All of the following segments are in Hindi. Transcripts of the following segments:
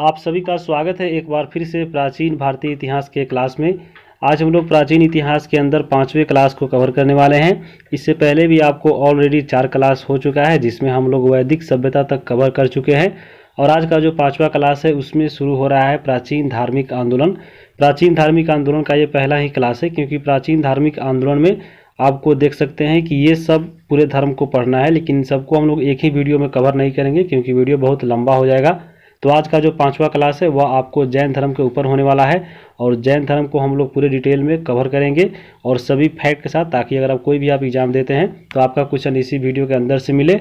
आप सभी का स्वागत है एक बार फिर से प्राचीन भारतीय इतिहास के क्लास में आज हम लोग प्राचीन इतिहास के अंदर पाँचवें क्लास को कवर करने वाले हैं इससे पहले भी आपको ऑलरेडी चार क्लास हो चुका है जिसमें हम लोग वैदिक सभ्यता तक कवर कर चुके हैं और आज का जो पाँचवा क्लास है उसमें शुरू हो रहा है प्राचीन धार्मिक आंदोलन प्राचीन धार्मिक आंदोलन का ये पहला ही क्लास है क्योंकि प्राचीन धार्मिक आंदोलन में आपको देख सकते हैं कि ये सब पूरे धर्म को पढ़ना है लेकिन सबको हम लोग एक ही वीडियो में कवर नहीं करेंगे क्योंकि वीडियो बहुत लंबा हो जाएगा तो आज का जो पाँचवा क्लास है वह आपको जैन धर्म के ऊपर होने वाला है और जैन धर्म को हम लोग पूरे डिटेल में कवर करेंगे और सभी फैक्ट के साथ ताकि अगर आप कोई भी आप एग्ज़ाम देते हैं तो आपका क्वेश्चन इसी वीडियो के अंदर से मिले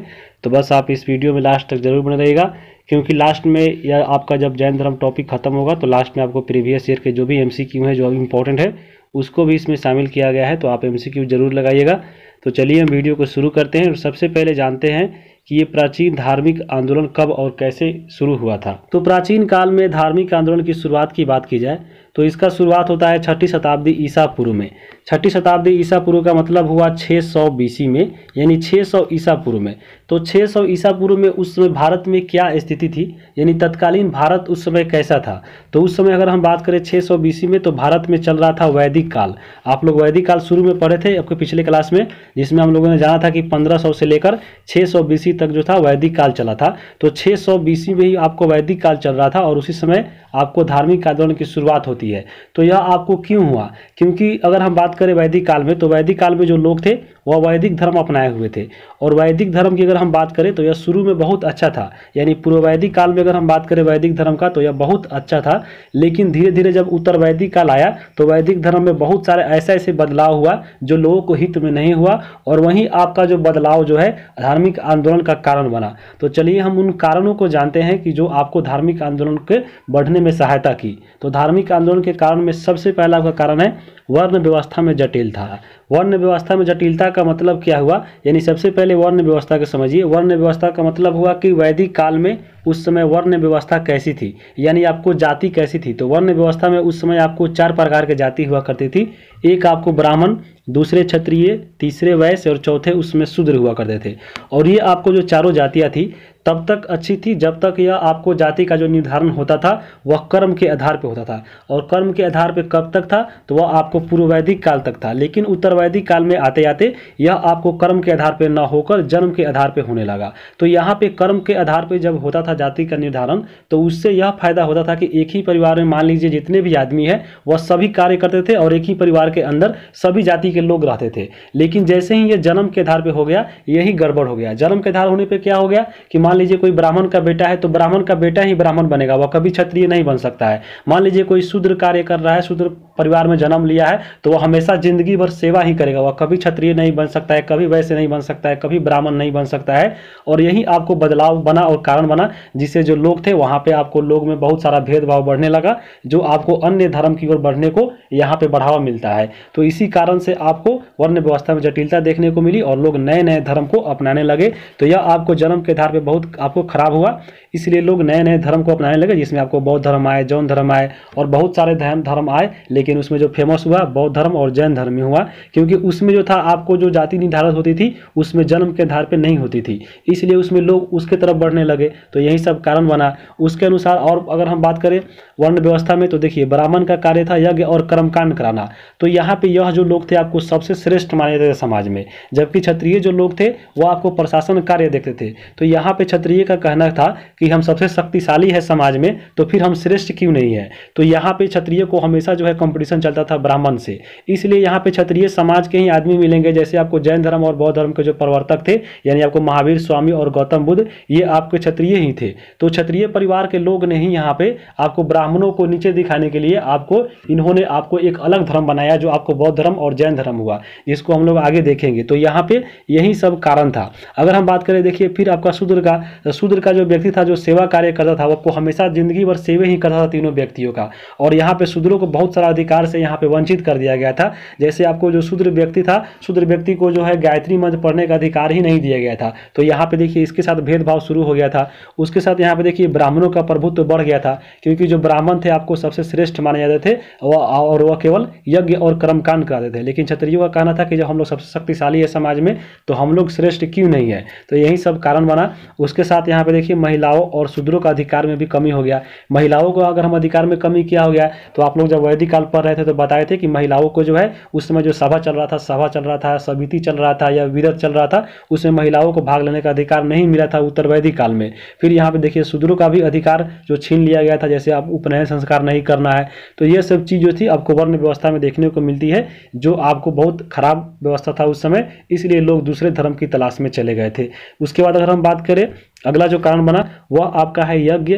तो बस आप इस वीडियो में लास्ट तक जरूर बने रहेगा क्योंकि लास्ट में या आपका जब जैन धर्म टॉपिक खत्म होगा तो लास्ट में आपको प्रीवियस ईयर के जो भी एम है जो अभी इंपॉर्टेंट है उसको भी इसमें शामिल किया गया है तो आप एम जरूर लगाइएगा तो चलिए हम वीडियो को शुरू करते हैं और सबसे पहले जानते हैं कि ये प्राचीन धार्मिक आंदोलन कब और कैसे शुरू हुआ था तो प्राचीन काल में धार्मिक आंदोलन की शुरुआत की बात की जाए तो इसका शुरुआत होता है छठी शताब्दी ईसा पूर्व में छठी शताब्दी ईसा पूर्व का मतलब हुआ 600 सौ में यानी 600 सौ ईसा पूर्व में तो 600 सौ ईसा पूर्व में उस समय भारत में क्या स्थिति थी यानी तत्कालीन भारत उस समय कैसा था तो उस समय अगर हम बात करें 600 सौ बीसी में तो भारत में चल रहा था वैदिक काल आप लोग वैदिक काल शुरू में पढ़े थे आपके पिछले क्लास में जिसमें हम लोगों ने जाना था कि पंद्रह से लेकर छः सौ तक जो था वैदिक काल चला था तो छः सौ में ही आपको वैदिक काल चल रहा था और उसी समय आपको धार्मिक आंदोलन की शुरुआत होती है तो यह आपको क्यों हुआ क्योंकि अगर हम बात करें वैदिक काल में तो वैदिक काल में जो लोग थे वह वैदिक धर्म अपनाए हुए थे और वैदिक धर्म की अगर हम बात करें तो यह शुरू में बहुत अच्छा था यानी पूर्व वैदिक काल में अगर हम बात करें वैदिक धर्म का तो यह बहुत अच्छा था लेकिन धीरे धीरे जब उत्तर वैदिक काल आया तो वैदिक धर्म में बहुत सारे ऐसे ऐसे बदलाव हुआ जो लोगों को हित में नहीं हुआ और वहीं आपका जो बदलाव जो है धार्मिक आंदोलन का कारण बना तो चलिए हम उन कारणों को जानते हैं कि जो आपको धार्मिक आंदोलन के बढ़ने में सहायता की तो धार्मिक आंदोलन के कारण में सबसे पहला आपका कारण है वर्ण व्यवस्था में जटिल था वर्ण व्यवस्था में जटिलता का मतलब क्या हुआ यानी सबसे पहले वर्ण व्यवस्था को समझिए वर्ण व्यवस्था का मतलब हुआ कि वैदिक काल में उस समय वर्ण व्यवस्था कैसी थी यानी आपको जाति कैसी थी तो वर्ण व्यवस्था में उस समय आपको चार प्रकार के जाति हुआ करती थी एक आपको ब्राह्मण दूसरे क्षत्रिय तीसरे वैश्य और चौथे उसमें शूद्र हुआ करते थे और ये आपको जो चारों जातियाँ थी तब तक अच्छी थी जब तक यह आपको जाति का जो निर्धारण होता था वह कर्म के आधार पर होता था और कर्म के आधार पर कब तक था तो वह आपको पूर्व वैदिक काल तक था लेकिन उत्तर वैदिक काल में आते आते यह आपको कर्म के आधार पर न होकर जन्म के आधार पर होने लगा तो यहाँ पे कर्म के आधार पर जब होता था जाति का निर्धारण तो उससे यह फायदा होता था कि एक ही परिवार में मान लीजिए जितने भी आदमी है वह सभी कार्य करते थे और एक ही परिवार के अंदर सभी जाति के लोग रहते थे लेकिन जैसे ही यह जन्म के आधार पर हो गया यही गड़बड़ हो गया जन्म के आधार होने पर क्या हो गया कि मान मान लीजिए कोई ब्राह्मण का बेटा है तो ब्राह्मण का बेटा ही ब्राह्मण बनेगा वह कभी क्षत्रिय नहीं बन सकता है मान लीजिए कोई शूद्र कार्य कर रहा है शूद्र परिवार में जन्म लिया है तो वह हमेशा जिंदगी भर सेवा ही करेगा वह कभी क्षत्रिय नहीं बन सकता है कभी वैसे नहीं बन सकता है कभी ब्राह्मण नहीं बन सकता है और यही आपको बदलाव बना और कारण बना जिससे जो लोग थे वहाँ पर आपको लोग में बहुत सारा भेदभाव बढ़ने लगा जो आपको अन्य धर्म की ओर बढ़ने को यहाँ पे बढ़ावा मिलता है तो इसी कारण से आपको वर्ण व्यवस्था में जटिलता देखने को मिली और लोग नए नए धर्म को अपनाने लगे तो यह आपको जन्म के आधार पर बहुत आपको खराब हुआ इसलिए लोग नए नए धर्म को अपनाने लगे जिसमें आपको बौद्ध धर्म आए जैन धर्म आए और बहुत सारे धर्म धर्म आए लेकिन उसमें जो फेमस हुआ बौद्ध धर्म और जैन धर्म ही हुआ क्योंकि उसमें जो था आपको जो जाति निर्धारित होती थी उसमें जन्म के आधार पर नहीं होती थी इसलिए उसमें लोग उसके तरफ बढ़ने लगे तो यही सब कारण बना उसके अनुसार और अगर हम बात करें वर्ण व्यवस्था में तो देखिए ब्राह्मण का कार्य था यज्ञ और कर्मकांड कराना तो यहाँ पे यह जो लोग थे आपको सबसे श्रेष्ठ माने जाते थे समाज में जबकि क्षत्रिय जो लोग थे वो आपको प्रशासन कार्य देखते थे तो यहाँ पे क्षत्रिय का कहना था कि हम सबसे शक्तिशाली है समाज में तो फिर हम श्रेष्ठ क्यों नहीं है तो यहाँ पे क्षत्रिय को हमेशा जो है कॉम्पिटिशन चलता था ब्राह्मण से इसलिए यहाँ पे क्षत्रिय समाज के ही आदमी मिलेंगे जैसे आपको जैन धर्म और बौद्ध धर्म के जो प्रवर्तक थे यानी आपको महावीर स्वामी और गौतम बुद्ध ये आपके क्षत्रिय ही थे तो क्षत्रिय परिवार के लोग ने ही यहाँ पे आपको ब्राह्मण ब्राह्मणों को नीचे दिखाने के लिए आपको इन्होंने आपको एक अलग धर्म बनाया जो आपको बौद्ध धर्म और जैन धर्म हुआ इसको हम लोग आगे देखेंगे तो यहाँ पे यही सब कारण था अगर हम बात करें देखिए फिर आपका शूद्र का शूद्र का जो व्यक्ति था जो सेवा कार्य करता था वो हमेशा जिंदगी भर सेवे ही करता था तीनों व्यक्तियों का और यहाँ पे शूद्रों को बहुत सारा अधिकार से यहाँ पे वंचित कर दिया गया था जैसे आपको जो शूद्र व्यक्ति था शूद्र व्यक्ति को जो है गायत्री मंत्र पढ़ने का अधिकार ही नहीं दिया गया था तो यहाँ पे देखिए इसके साथ भेदभाव शुरू हो गया था उसके साथ यहाँ पे देखिए ब्राह्मणों का प्रभुत्व बढ़ गया था क्योंकि जो ब्राह्मण ब्राह्मण थे आपको सबसे श्रेष्ठ माने जाते थे और वह केवल यज्ञ और कर्मकांड कराते थे लेकिन क्षत्रियों का कहना था कि जब हम लोग सबसे शक्तिशाली है समाज में तो हम लोग श्रेष्ठ क्यों नहीं है तो यही सब कारण बना उसके साथ यहाँ पे देखिए महिलाओं और शूद्रों का अधिकार में भी कमी हो गया महिलाओं को अगर हम अधिकार में कमी किया हो गया तो आप लोग जब वैदिक काल पर रहे थे तो बताए थे कि महिलाओं को जो है उस समय जो सभा चल रहा था सभा चल रहा था समिति चल रहा था या विरत चल रहा था उसमें महिलाओं को भाग लेने का अधिकार नहीं मिला था उत्तर वैदिक काल में फिर यहाँ पे देखिए शूद्रों का भी अधिकार जो छीन लिया गया था जैसे आप पुनः संस्कार नहीं करना है तो ये सब चीज़ जो थी आपको वर्ण व्यवस्था में देखने को मिलती है जो आपको बहुत खराब व्यवस्था था उस समय इसलिए लोग दूसरे धर्म की तलाश में चले गए थे उसके बाद अगर हम बात करें अगला जो कारण बना वह आपका है यज्ञ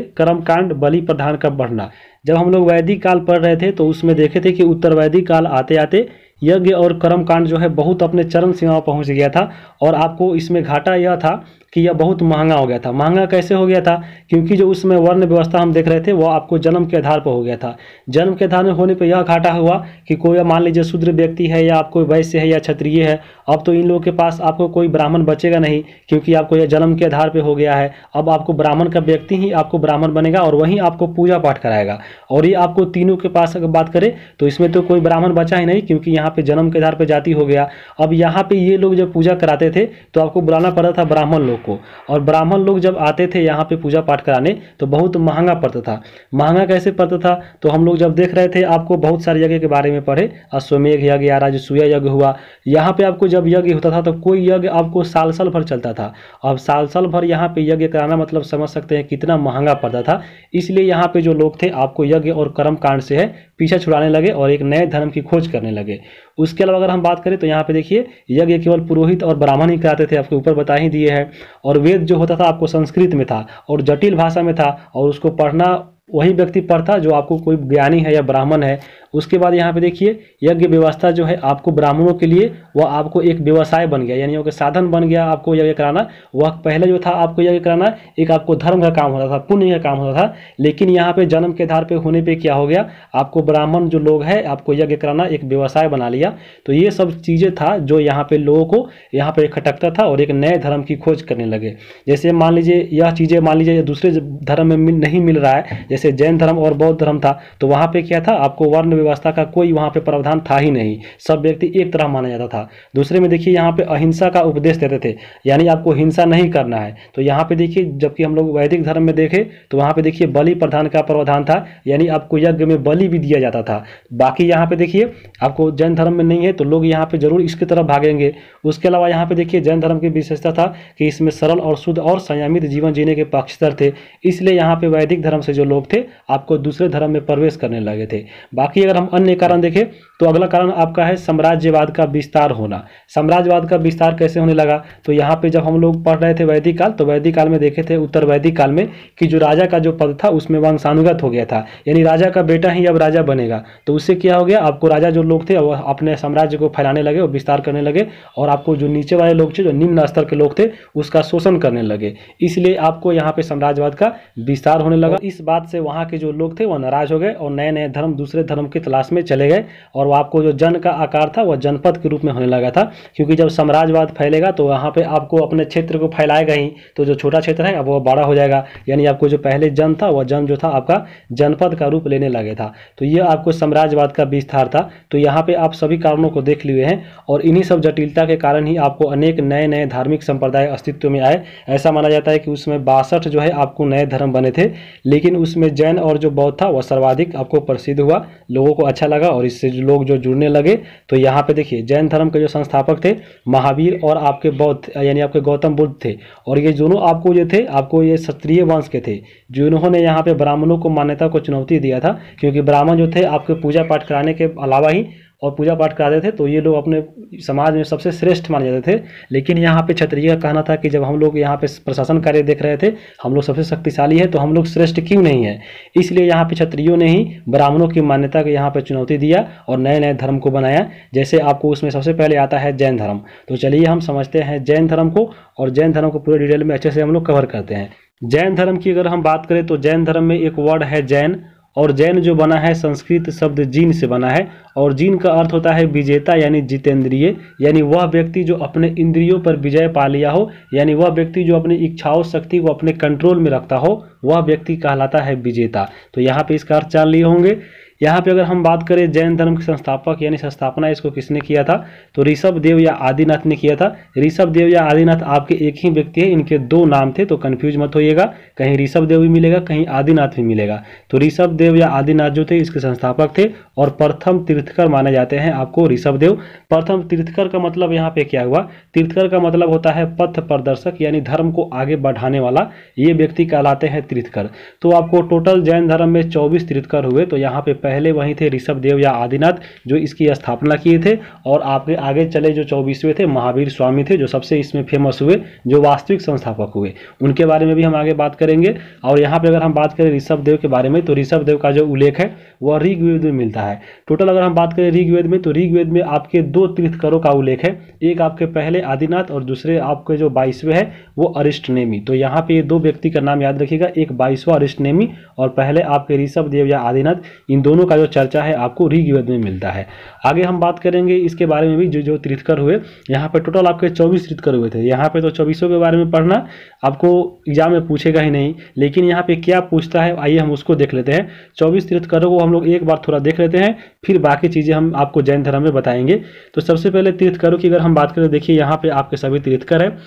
कांड बलि प्रधान का बढ़ना जब हम लोग वैदिक काल पढ़ रहे थे तो उसमें देखे थे कि उत्तर वैदिक काल आते आते यज्ञ और कर्मकांड जो है बहुत अपने चरम सीमा पहुंच गया था और आपको इसमें घाटा यह था कि यह बहुत महंगा हो गया था महंगा कैसे हो गया था क्योंकि जो उस समय वर्ण व्यवस्था हम देख रहे थे वह आपको जन्म के आधार पर हो गया था जन्म के आधार में होने पर यह घाटा हुआ कि कोई मान लीजिए शूद्र व्यक्ति है या आप कोई वैश्य है या क्षत्रिय है अब तो इन लोगों के पास आपको कोई ब्राह्मण बचेगा नहीं क्योंकि आपको यह जन्म के आधार पर हो गया है अब आपको ब्राह्मण का व्यक्ति ही आपको ब्राह्मण बनेगा और वहीं आपको पूजा पाठ कराएगा और ये आपको तीनों के पास अगर बात करें तो इसमें तो कोई ब्राह्मण बचा ही नहीं क्योंकि यहाँ पर जन्म के आधार पर जाति हो गया अब यहाँ पर ये लोग जब पूजा कराते थे तो आपको बुलाना पड़ता था ब्राह्मण लोग को और ब्राह्मण लोग जब आते थे यहाँ पर पूजा पाठ कराने तो बहुत महंगा पड़ता था महंगा कैसे पड़ता था तो हम लोग जब देख रहे थे आपको बहुत सारे यज्ञ के बारे में पढ़े अश्वमेघ यज्ञ या राजसूय यज्ञ हुआ यहाँ पे आपको जब जब यज्ञ होता था तो कोई यज्ञ आपको साल साल भर चलता था अब साल साल भर यहाँ पे यज्ञ कराना मतलब समझ सकते हैं कितना महंगा पड़ता था इसलिए यहाँ पे जो लोग थे आपको यज्ञ और कर्म कांड से है पीछे छुड़ाने लगे और एक नए धर्म की खोज करने लगे उसके अलावा अगर हम बात करें तो यहाँ पे देखिए यज्ञ केवल पुरोहित और ब्राह्मण ही कराते थे आपके ऊपर बता ही दिए हैं और वेद जो होता था आपको संस्कृत में था और जटिल भाषा में था और उसको पढ़ना वही व्यक्ति पढ़ता जो आपको कोई ज्ञानी है या ब्राह्मण है उसके बाद यहाँ पे देखिए यज्ञ व्यवस्था जो है आपको ब्राह्मणों के लिए वह आपको एक व्यवसाय बन गया यानी कि साधन बन गया आपको यज्ञ कराना वह पहले जो था आपको यज्ञ कराना एक आपको धर्म का काम होता था पुण्य का काम होता था लेकिन यहाँ पे जन्म के आधार पे होने पे क्या हो गया आपको ब्राह्मण जो लोग है आपको यज्ञ कराना एक व्यवसाय बना लिया तो ये सब चीज़ें था जो यहाँ पे लोगों को यहाँ पे खटकता था और एक नए धर्म की खोज करने लगे जैसे मान लीजिए यह चीज़ें मान लीजिए दूसरे धर्म में नहीं मिल रहा है जैसे जैन धर्म और बौद्ध धर्म था तो वहाँ पर क्या था आपको वर्ण व्यवस्था का कोई वहाँ पे प्रावधान था ही नहीं सब व्यक्ति एक तरह माना जाता था दूसरे में देखिए यहाँ पे अहिंसा का उपदेश देते थे यानी आपको हिंसा नहीं करना है तो यहाँ पे देखिए जबकि हम लोग वैदिक धर्म में देखें तो वहाँ पे देखिए बलि प्रधान का प्रावधान था यानी आपको यज्ञ में बलि भी दिया जाता था बाकी यहाँ पर देखिए आपको जैन धर्म में नहीं है तो लोग यहाँ पर जरूर इसकी तरफ भागेंगे उसके अलावा यहाँ पर देखिए जैन धर्म की विशेषता था कि इसमें सरल और शुद्ध और संयमित जीवन जीने के पक्षधर थे इसलिए यहाँ पर वैदिक धर्म से जो लोग थे आपको दूसरे धर्म में प्रवेश करने लगे थे बाकी अगर हम अन्य कारण देखें तो अगला कारण आपका है साम्राज्यवाद का विस्तार होना साम्राज्यवाद का विस्तार कैसे होने लगा तो यहाँ पे जब हम लोग पढ़ रहे थे वैदिक काल तो वैदिक काल में देखे थे उत्तर वैदिक काल में कि जो राजा का जो पद था उसमें वंशानुगत हो गया था यानी राजा का बेटा ही अब राजा बनेगा तो उससे क्या हो गया आपको राजा जो लोग थे वो अपने साम्राज्य को फैलाने लगे और विस्तार करने लगे और आपको जो नीचे वाले लोग थे जो निम्न स्तर के लोग थे उसका शोषण करने लगे इसलिए आपको यहाँ पे साम्राज्यवाद का विस्तार होने लगा इस बात से वहाँ के जो लोग थे वह नाराज हो गए और नए नए धर्म दूसरे धर्म के की तलाश में चले गए और वो आपको जो जन का आकार था वह जनपद के रूप में होने लगा था क्योंकि जब साम्राज्यवाद फैलेगा तो वहाँ पर आपको अपने क्षेत्र को फैलाएगा ही तो जो छोटा क्षेत्र है अब वह बड़ा हो जाएगा यानी आपको जो पहले जन था वह जन जो था आपका जनपद का रूप लेने लगे था तो ये आपको साम्राज्यवाद का विस्तार था तो यहाँ पर आप सभी कारणों को देख लिए हैं और इन्हीं सब जटिलता के कारण ही आपको अनेक नए नए धार्मिक संप्रदाय अस्तित्व में आए ऐसा माना जाता है कि उसमें बासठ जो है आपको नए धर्म बने थे लेकिन उसमें जैन और जो बौद्ध था वह सर्वाधिक आपको प्रसिद्ध हुआ लोगों लोगों को अच्छा लगा और इससे लोग जो जुड़ने लगे तो यहाँ पे देखिए जैन धर्म के जो संस्थापक थे महावीर और आपके बौद्ध यानी आपके गौतम बुद्ध थे और ये दोनों आपको जो थे आपको ये क्षत्रिय वंश के थे जिन्होंने यहाँ पे ब्राह्मणों को मान्यता को चुनौती दिया था क्योंकि ब्राह्मण जो थे आपके पूजा पाठ कराने के अलावा ही और पूजा पाठ कराते थे तो ये लोग अपने समाज में सबसे श्रेष्ठ माने जाते थे लेकिन यहाँ पे क्षत्रिय का कहना था कि जब हम लोग यहाँ पे प्रशासन कार्य देख रहे थे हम लोग सबसे शक्तिशाली है तो हम लोग श्रेष्ठ क्यों नहीं है इसलिए यहाँ पे क्षत्रियों ने ही ब्राह्मणों की मान्यता को यहाँ पर चुनौती दिया और नए नए धर्म को बनाया जैसे आपको उसमें सबसे पहले आता है जैन धर्म तो चलिए हम समझते हैं जैन धर्म को और जैन धर्म को पूरे डिटेल में अच्छे से हम लोग कवर करते हैं जैन धर्म की अगर हम बात करें तो जैन धर्म में एक वर्ड है जैन और जैन जो बना है संस्कृत शब्द जीन से बना है और जीन का अर्थ होता है विजेता यानी जितेंद्रिय यानी वह व्यक्ति जो अपने इंद्रियों पर विजय पा लिया हो यानी वह व्यक्ति जो अपनी इच्छाओं शक्ति को अपने कंट्रोल में रखता हो वह व्यक्ति कहलाता है विजेता तो यहाँ पे इसका अर्थ जान लिए होंगे यहाँ पे अगर हम बात करें जैन धर्म के संस्थापक यानी संस्थापना इसको किसने किया था तो ऋषभ देव या आदिनाथ ने किया था ऋषभ देव या आदिनाथ आपके एक ही व्यक्ति है इनके दो नाम थे तो कन्फ्यूज मत होइएगा कहीं ऋषभ देव भी मिलेगा कहीं आदिनाथ भी मिलेगा तो ऋषभ देव या आदिनाथ जो थे इसके संस्थापक थे और प्रथम तीर्थकर माने जाते हैं आपको ऋषभ देव प्रथम तीर्थकर का मतलब यहाँ पे क्या हुआ तीर्थकर का मतलब होता है पथ प्रदर्शक यानी धर्म को आगे बढ़ाने वाला ये व्यक्ति कहलाते हैं तीर्थकर तो आपको टोटल जैन धर्म में चौबीस तीर्थकर हुए तो यहाँ पे पहले वहीं थे ऋषभ देव या आदिनाथ जो इसकी स्थापना किए थे और आपके आगे चले जो चौबीसवें थे महावीर स्वामी थे जो सबसे इसमें फेमस हुए जो वास्तविक संस्थापक हुए उनके बारे में भी हम आगे बात करेंगे और यहाँ पर अगर हम बात करें ऋषभ देव के बारे में तो ऋषभ देव का जो उल्लेख है वह ऋग्वेद में मिलता है टोटल अगर हम बात करें ऋग्वेद में तो ऋग्वेद में आपके दो तीर्थकरों का उल्लेख है एक आपके पहले आदिनाथ और दूसरे आपके जो बाईसवें है वो अरिष्ट नेमी तो यहाँ पे ये दो व्यक्ति का नाम याद रखिएगा एक बाईसवा अरिष्ट नेमी और पहले आपके ऋषभ देव या आदिनाथ इन दोनों का जो चर्चा है आपको ऋग्वेद में मिलता है आगे हम बात करेंगे इसके बारे में भी जो जो तीर्थकर हुए यहाँ पर टोटल आपके चौबीस तीर्थकर हुए थे यहाँ पर तो चौबीसों के बारे में पढ़ना आपको एग्जाम में पूछेगा ही नहीं लेकिन यहाँ पर क्या पूछता है आइए हम उसको देख लेते हैं चौबीस तीर्थकरों को हम लोग एक बार थोड़ा देख लेते हैं फिर बाकी चीज़ें हम आपको जैन धर्म में बताएंगे तो सबसे पहले तीर्थकरों की अगर हम बात करें देखिए यहाँ पर आपके सभी तीर्थकर हैं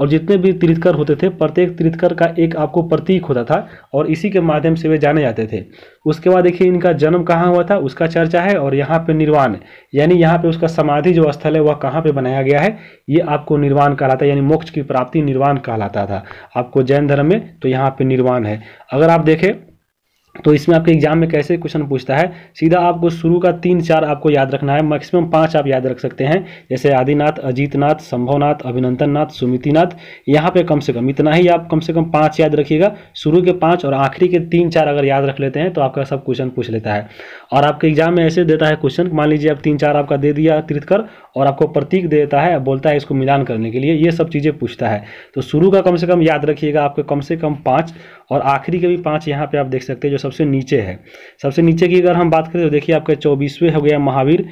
और जितने भी तीर्थकर होते थे प्रत्येक तीर्थकर का एक आपको प्रतीक होता था और इसी के माध्यम से वे जाने जाते थे उसके बाद देखिए इनका जन्म कहाँ हुआ था उसका चर्चा है और यहाँ पे निर्वाण यानी यहाँ पे उसका समाधि जो स्थल है वह कहाँ पे बनाया गया है ये आपको निर्वाण कहलाता है यानी मोक्ष की प्राप्ति निर्वाण कहलाता था आपको जैन धर्म में तो यहाँ पे निर्वाण है अगर आप देखें तो इसमें आपके एग्जाम में कैसे क्वेश्चन पूछता है सीधा आपको शुरू का तीन चार आपको याद रखना है मैक्सिमम पांच आप याद रख सकते हैं जैसे आदिनाथ अजीतनाथ संभवनाथ अभिनंदन नाथ सुमितिनाथ यहाँ पर कम से कम इतना ही आप कम से कम पांच याद रखिएगा शुरू के पांच और आखिरी के तीन चार अगर याद रख लेते हैं तो आपका सब क्वेश्चन पूछ लेता है और आपके एग्जाम में ऐसे देता है क्वेश्चन मान लीजिए आप तीन चार आपका दे दिया तीर्थ कर और आपको प्रतीक देता है बोलता है इसको मिलान करने के लिए ये सब चीज़ें पूछता है तो शुरू का कम से कम याद रखिएगा आपके कम से कम पाँच और आखिरी के भी पांच यहाँ पे आप देख सकते हैं जो सबसे नीचे है सबसे नीचे की अगर हम बात करें तो देखिए आपका चौबीसवें हो गया महावीर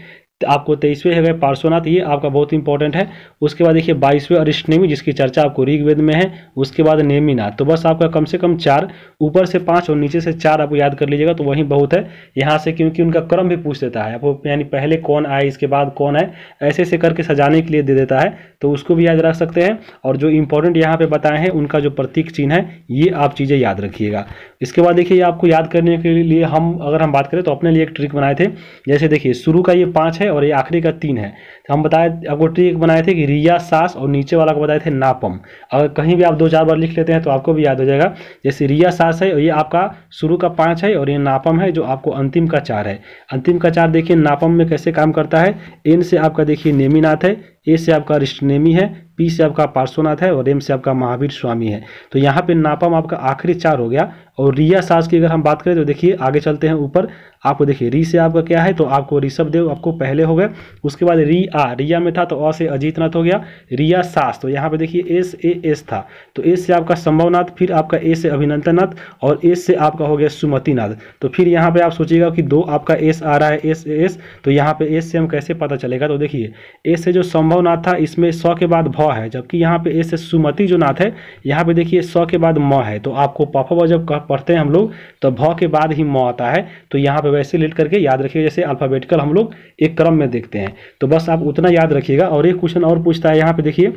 आपको तेईसवें है पार्श्वनाथ ये आपका बहुत इंपॉर्टेंट है उसके बाद देखिए बाईसवें अरिष्टनेमी जिसकी चर्चा आपको ऋग्वेद में है उसके बाद नेमीनाथ तो बस आपका कम से कम चार ऊपर से पाँच और नीचे से चार आपको याद कर लीजिएगा तो वही बहुत है यहाँ से क्योंकि उनका क्रम भी पूछ देता है आपको यानी पहले कौन आए इसके बाद कौन आए ऐसे ऐसे करके सजाने के लिए दे देता है तो उसको भी याद रख सकते हैं और जो इंपॉर्टेंट यहाँ पर बताए हैं उनका जो प्रतीक चिन्ह है ये आप चीज़ें याद रखिएगा इसके बाद देखिए आपको याद करने के लिए हम अगर हम बात करें तो अपने लिए एक ट्रिक बनाए थे जैसे देखिए शुरू का ये पाँच है और ये आखिरी का तीन है तो हम बताए आपको ट्रिक बनाए थे कि रिया सास और नीचे वाला को बताए थे नापम अगर कहीं भी आप दो चार बार लिख लेते हैं तो आपको भी याद हो जाएगा जैसे रिया सास है ये आपका शुरू का पाँच है और ये नापम है जो आपको अंतिम का चार है अंतिम का चार देखिए नापम में कैसे काम करता है इन से आपका देखिए नेमिनाथ है ए से आपका रिष्टनेमी है पी से आपका पार्श्वनाथ है और एम से आपका महावीर स्वामी है तो यहाँ पे नापम आपका आखिरी चार हो गया और रिया सास की अगर हम बात करें तो देखिए आगे चलते हैं ऊपर आपको देखिए री से आपका क्या है तो आपको ऋषभ देव आपको पहले हो गए उसके बाद री आ रिया में था तो अ से अजीतनाथ हो गया रिया सास तो यहाँ पे देखिए एस ए एस था तो एस से आपका संभवनाथ फिर आपका ए से अभिनंदन और एस से आपका हो गया सुमतिनाथ तो फिर यहाँ पे आप सोचिएगा कि दो आपका एस आ रहा है एस एस तो यहाँ पे एस से हम कैसे पता चलेगा तो देखिए ए से जो संभव संभव नाथ था इसमें सौ के बाद भ है जबकि यहाँ पे ऐसे सुमति जो नाथ है यहाँ पे देखिए सौ के बाद म है तो आपको पापा जब पढ़ते हैं हम लोग तो भ के बाद ही म आता है तो यहाँ पे वैसे लेट करके याद रखिए जैसे अल्फ़ाबेटिकल हम लोग एक क्रम में देखते हैं तो बस आप उतना याद रखिएगा और एक क्वेश्चन और पूछता है यहाँ पे देखिए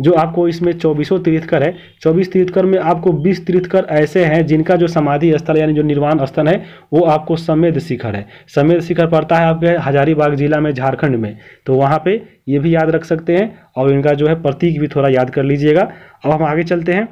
जो आपको इसमें चौबीसों तीर्थकर है चौबीस तीर्थकर में आपको बीस तीर्थकर ऐसे हैं जिनका जो समाधि स्थल यानी जो निर्वाण स्थल है वो आपको समेध शिखर है समेद शिखर पड़ता है आपके हजारीबाग जिला में झारखंड में तो वहाँ पर ये भी याद रख सकते हैं और इनका जो है प्रतीक भी थोड़ा याद कर लीजिएगा अब हम आगे चलते हैं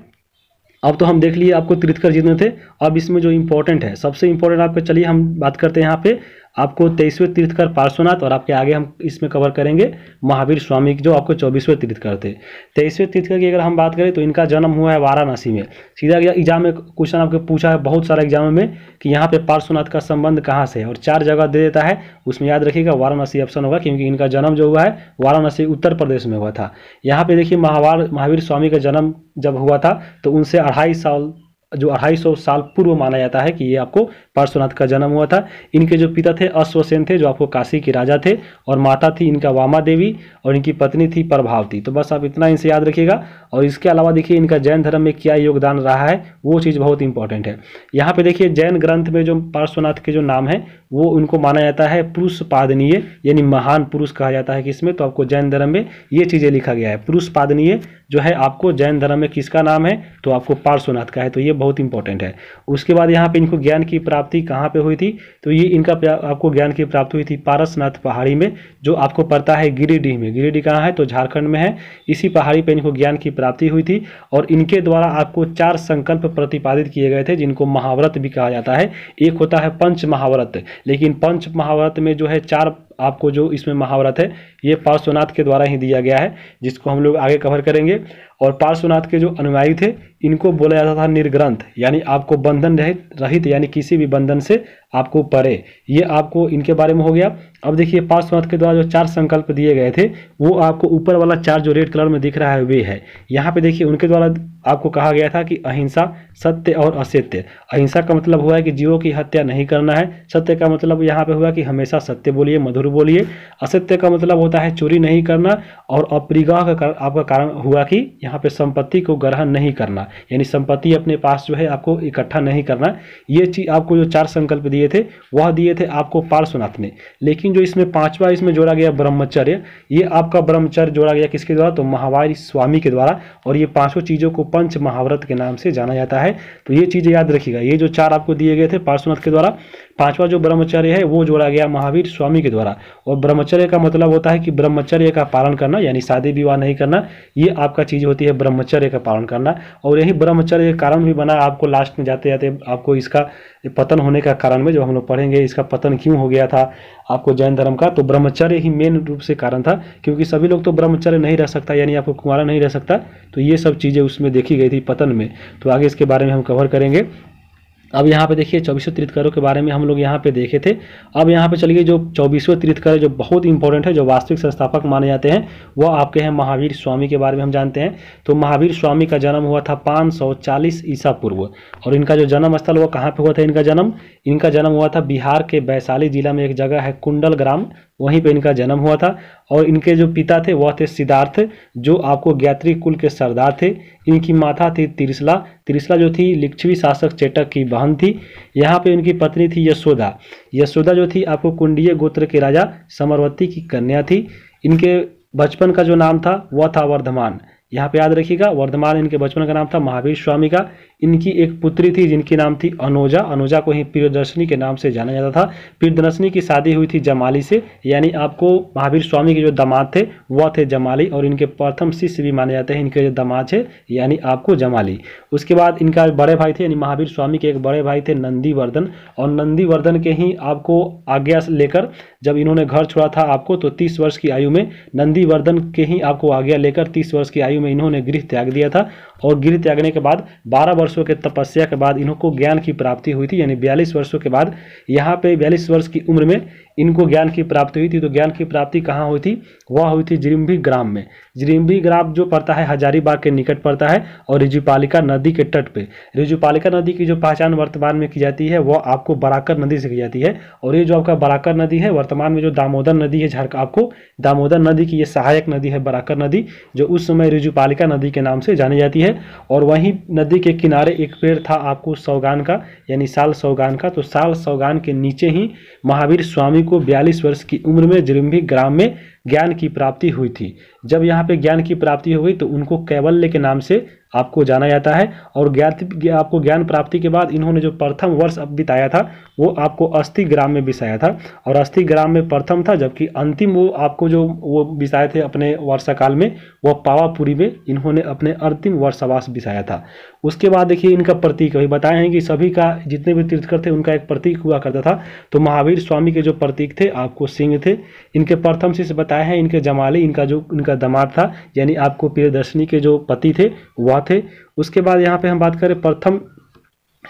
अब तो हम देख लिए आपको तीर्थकर जितने थे अब इसमें जो इम्पोर्टेंट है सबसे इम्पोर्टेंट आपके चलिए हम बात करते हैं यहाँ पे आपको तेईसवें तीर्थकर पार्श्वनाथ और आपके आगे हम इसमें कवर करेंगे महावीर स्वामी जो आपको चौबीसवें तीर्थकर थे तेईसवें तीर्थकर की अगर हम बात करें तो इनका जन्म हुआ है वाराणसी में सीधा एग्जाम में क्वेश्चन आपके पूछा है बहुत सारे एग्जाम में कि यहाँ पे पार्श्वनाथ का संबंध कहाँ से है और चार जगह दे देता है उसमें याद रखिएगा वाराणसी ऑप्शन होगा क्योंकि इनका जन्म जो हुआ है वाराणसी उत्तर प्रदेश में हुआ था यहाँ पे देखिए महावार महावीर स्वामी का जन्म जब हुआ था तो उनसे अढ़ाई साल जो अढ़ाई सौ साल पूर्व माना जाता है कि ये आपको पार्श्वनाथ का जन्म हुआ था इनके जो पिता थे अश्वसेन थे जो आपको काशी के राजा थे और माता थी इनका वामा देवी और इनकी पत्नी थी प्रभावती तो बस आप इतना इनसे याद रखिएगा और इसके अलावा देखिए इनका जैन धर्म में क्या योगदान रहा है वो चीज़ बहुत इंपॉर्टेंट है यहाँ पर देखिए जैन ग्रंथ में जो पार्श्वनाथ के जो नाम है वो उनको माना जाता है पुरुष पादनीय यानी महान पुरुष कहा जाता है कि इसमें तो आपको जैन धर्म में ये चीज़ें लिखा गया है पुरुष पादनीय जो है आपको जैन धर्म में किसका नाम है तो आपको पार्श्वनाथ का है तो ये बहुत इंपॉर्टेंट है उसके बाद यहाँ पे इनको ज्ञान की प्राप्ति कहाँ पे हुई थी तो ये इनका आपको ज्ञान की प्राप्ति हुई थी पारसनाथ पहाड़ी में जो आपको पड़ता है गिरिडीह में गिरिडीह कहाँ है तो झारखंड में है इसी पहाड़ी पर इनको ज्ञान की प्राप्ति हुई थी और इनके द्वारा आपको चार संकल्प प्रतिपादित किए गए थे जिनको महाव्रत भी कहा जाता है एक होता है पंच महाव्रत लेकिन पंच महाव्रत में जो है चार आपको जो इसमें महाभारत है ये पार्श्वनाथ के द्वारा ही दिया गया है जिसको हम लोग आगे कवर करेंगे और पार्श्वनाथ के जो अनुयायी थे इनको बोला जाता था निर्ग्रंथ यानी आपको बंधन रहित रहित यानी किसी भी बंधन से आपको परे ये आपको इनके बारे में हो गया अब देखिए पार्श्वनाथ के द्वारा जो चार संकल्प दिए गए थे वो आपको ऊपर वाला चार जो रेड कलर में दिख रहा है वे है यहाँ पे देखिए उनके द्वारा आपको कहा गया था कि अहिंसा सत्य और असत्य अहिंसा का मतलब हुआ है कि जीवों की हत्या नहीं करना है सत्य का मतलब यहाँ पे हुआ कि हमेशा सत्य बोलिए मधुर बोलिए असत्य का मतलब होता है चोरी नहीं करना और अप्रिगाह का आपका कारण हुआ कि यहाँ पे संपत्ति को ग्रहण नहीं करना यानी संपत्ति अपने पास जो है आपको इकट्ठा नहीं करना ये चीज आपको जो चार संकल्प दिए थे वह दिए थे आपको पार्श्वनाथ ने लेकिन जो इसमें पांचवा इसमें जोड़ा गया ब्रह्मचर्य ये आपका ब्रह्मचर्य जोड़ा गया किसके द्वारा तो महावार स्वामी के द्वारा और ये पांचों चीज़ों को पंच महाव्रत के नाम से जाना जाता है तो ये चीज़ें याद रखिएगा ये जो चार आपको दिए गए थे पार्श्वनाथ के द्वारा पांचवा जो ब्रह्मचर्य है वो जोड़ा गया महावीर स्वामी के द्वारा और ब्रह्मचर्य का मतलब होता है कि ब्रह्मचर्य का पालन करना यानी शादी विवाह नहीं करना ये आपका चीज़ होती है ब्रह्मचर्य का पालन करना और यही ब्रह्मचर्य कारण भी बना आपको लास्ट में जाते जाते आपको इसका पतन होने का कारण में जब हम लोग पढ़ेंगे इसका पतन क्यों हो गया था आपको जैन धर्म का तो ब्रह्मचर्य ही मेन रूप से कारण था क्योंकि सभी लोग तो ब्रह्मचर्य नहीं रह सकता यानी आपको कुंवारा नहीं रह सकता तो ये सब चीज़ें उसमें देखी गई थी पतन में तो आगे इसके बारे में हम कवर करेंगे अब यहाँ पे देखिए चौबीसों तीर्थकरों के बारे में हम लोग यहाँ पे देखे थे अब यहाँ पे चलिए जो चौबीसवें तीर्थकर जो बहुत इंपॉर्टेंट है जो वास्तविक संस्थापक माने जाते हैं वो आपके हैं महावीर स्वामी के बारे में हम जानते हैं तो महावीर स्वामी का जन्म हुआ था 540 ईसा पूर्व और इनका जो जन्म स्थल वो कहाँ पर हुआ था इनका जन्म इनका जन्म हुआ था बिहार के वैशाली जिला में एक जगह है कुंडल ग्राम वहीं पे इनका जन्म हुआ था और इनके जो पिता थे वह थे सिद्धार्थ जो आपको गायत्री कुल के सरदार थे इनकी माता थी तिरसला त्रिशला जो थी लिच्छवी शासक चेटक की बहन थी यहाँ पे इनकी पत्नी थी यशोदा यशोदा जो थी आपको कुंडीय गोत्र के राजा समरवती की कन्या थी इनके बचपन का जो नाम था वह था वर्धमान यहाँ पे याद रखिएगा वर्धमान इनके बचपन का नाम था महावीर स्वामी का इनकी एक पुत्री थी जिनकी नाम थी अनोजा अनोजा को ही प्रियदर्शनी के नाम से जाना जाता था प्रियदर्शनी की शादी हुई थी जमाली से यानी आपको महावीर स्वामी के जो दामाद थे वह थे जमाली और इनके प्रथम शिष्य भी माने जाते हैं इनके जो दामाद है यानी आपको जमाली उसके बाद इनका बड़े भाई थे यानी महावीर स्वामी के एक बड़े भाई थे नंदीवर्धन और नंदीवर्धन के ही आपको आज्ञा लेकर जब इन्होंने घर छोड़ा था आपको तो तीस वर्ष की आयु में नंदीवर्धन के ही आपको आज्ञा लेकर तीस वर्ष की आयु में इन्होंने गृह त्याग दिया था और गृह त्यागने के बाद बारह वर्ष वर्षों के तपस्या के बाद इन्हों को ज्ञान की प्राप्ति हुई थी यानी बयालीस वर्षों के बाद यहाँ पे बयालीस वर्ष की उम्र में इनको ज्ञान की प्राप्ति हुई थी तो ज्ञान की प्राप्ति कहाँ हुई थी वह हुई थी जिरिम्भी ग्राम में जिरिम्भी ग्राम जो पड़ता है हजारीबाग के निकट पड़ता है और रिजुपालिका नदी के तट पे रिजुपालिका नदी की जो पहचान वर्तमान में की जाती है वह आपको बराकर नदी से की जाती है और ये जो आपका बराकर नदी है वर्तमान में जो दामोदर नदी है झारखंड आपको दामोदर नदी की ये सहायक नदी है बराकर नदी जो उस समय रिजुपालिका नदी के नाम से जानी जाती है और वहीं नदी के किनारे एक पेड़ था आपको सौगान का यानी साल सौगान का तो साल सौगान के नीचे ही महावीर स्वामी को 42 वर्ष की उम्र में जिरम्भी ग्राम में ज्ञान की प्राप्ति हुई थी जब यहाँ पे ज्ञान की प्राप्ति हो गई तो उनको कैवल्य के नाम से आपको जाना जाता है और ज्ञात आपको ज्ञान प्राप्ति के बाद इन्होंने जो प्रथम वर्ष बिताया था वो आपको अस्थि ग्राम में बिसाया था और अस्थि ग्राम में प्रथम था जबकि अंतिम वो आपको जो वो बिसाए थे अपने वर्षाकाल में वह पावापुरी में इन्होंने अपने अंतिम वर्षावास बिसाया था उसके बाद देखिए इनका प्रतीक अभी बताए हैं कि सभी का जितने भी तीर्थकर थे उनका एक प्रतीक हुआ करता था तो महावीर स्वामी के जो प्रतीक थे आपको सिंह थे इनके प्रथम शिष्य बताया है इनके जमाले इनका जो इनका दमाद था यानी आपको प्रियदर्शनी के जो पति थे वह थे उसके बाद यहाँ पे हम बात करें प्रथम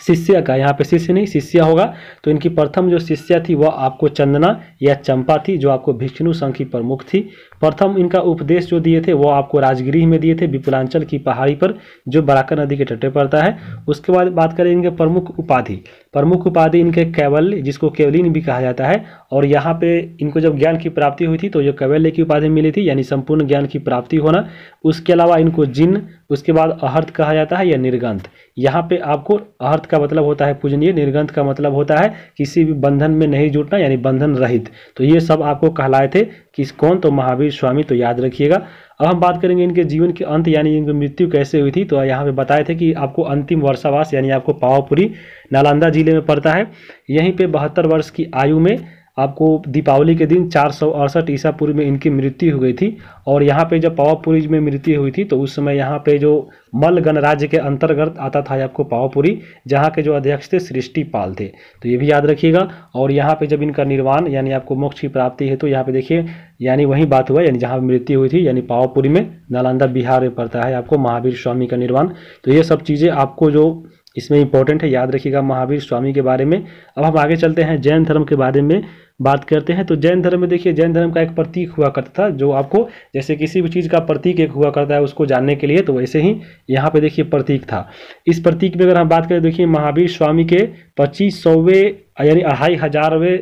शिष्य का यहाँ पे शिष्य नहीं शिष्य होगा तो इनकी प्रथम जो शिष्य थी वह आपको चंदना या चंपा थी जो आपको भिष्णु संघ की प्रमुख थी प्रथम इनका उपदेश जो दिए थे वह आपको राजगृह में दिए थे विपुलांचल की पहाड़ी पर जो बराकर नदी के तटे पड़ता है उसके बाद बात करें इनके प्रमुख उपाधि प्रमुख उपाधि इनके कैवल जिसको केवलिन भी कहा जाता है और यहाँ पे इनको जब ज्ञान की प्राप्ति हुई थी तो जो कैवल्य की उपाधि मिली थी यानी संपूर्ण ज्ञान की प्राप्ति होना उसके अलावा इनको जिन उसके बाद अहर्थ कहा जाता है या निर्गंथ यहाँ पे आपको अहर्थ का मतलब होता है पूजनीय निर्गंथ का मतलब होता है किसी भी बंधन में नहीं जुटना यानी बंधन रहित तो ये सब आपको कहलाए थे कि कौन तो महावीर स्वामी तो याद रखिएगा अब हम बात करेंगे इनके जीवन के अंत यानी इनकी मृत्यु कैसे हुई थी तो यहाँ पे बताए थे कि आपको अंतिम वर्षावास यानी आपको पावापुरी नालंदा जिले में पड़ता है यहीं पे बहत्तर वर्ष की आयु में आपको दीपावली के दिन चार सौ अड़सठ ईसा पूर्व में इनकी मृत्यु हो गई थी और यहाँ पे जब पावापुरी में मृत्यु हुई थी तो उस समय यहाँ पे जो मल गणराज्य के अंतर्गत आता था आपको पावापुरी जहाँ के जो अध्यक्ष थे सृष्टि पाल थे तो ये भी याद रखिएगा और यहाँ पे जब इनका निर्वाण यानी आपको मोक्ष की प्राप्ति है तो यहाँ पे देखिए यानी वही बात हुआ यानी जहाँ मृत्यु हुई थी यानी पावापुरी में नालंदा बिहार में पड़ता है आपको महावीर स्वामी का निर्वाण तो ये सब चीज़ें आपको जो इसमें इंपॉर्टेंट है याद रखिएगा महावीर स्वामी के बारे में अब हम आगे चलते हैं जैन धर्म के बारे में बात करते हैं तो जैन धर्म में देखिए जैन धर्म का एक प्रतीक हुआ करता था जो आपको जैसे किसी भी चीज़ का प्रतीक एक हुआ करता है उसको जानने के लिए तो वैसे ही यहाँ पे देखिए प्रतीक था इस प्रतीक में अगर हम बात करें देखिए महावीर स्वामी के पच्चीस सौवें यानी अढ़ाई हजारवें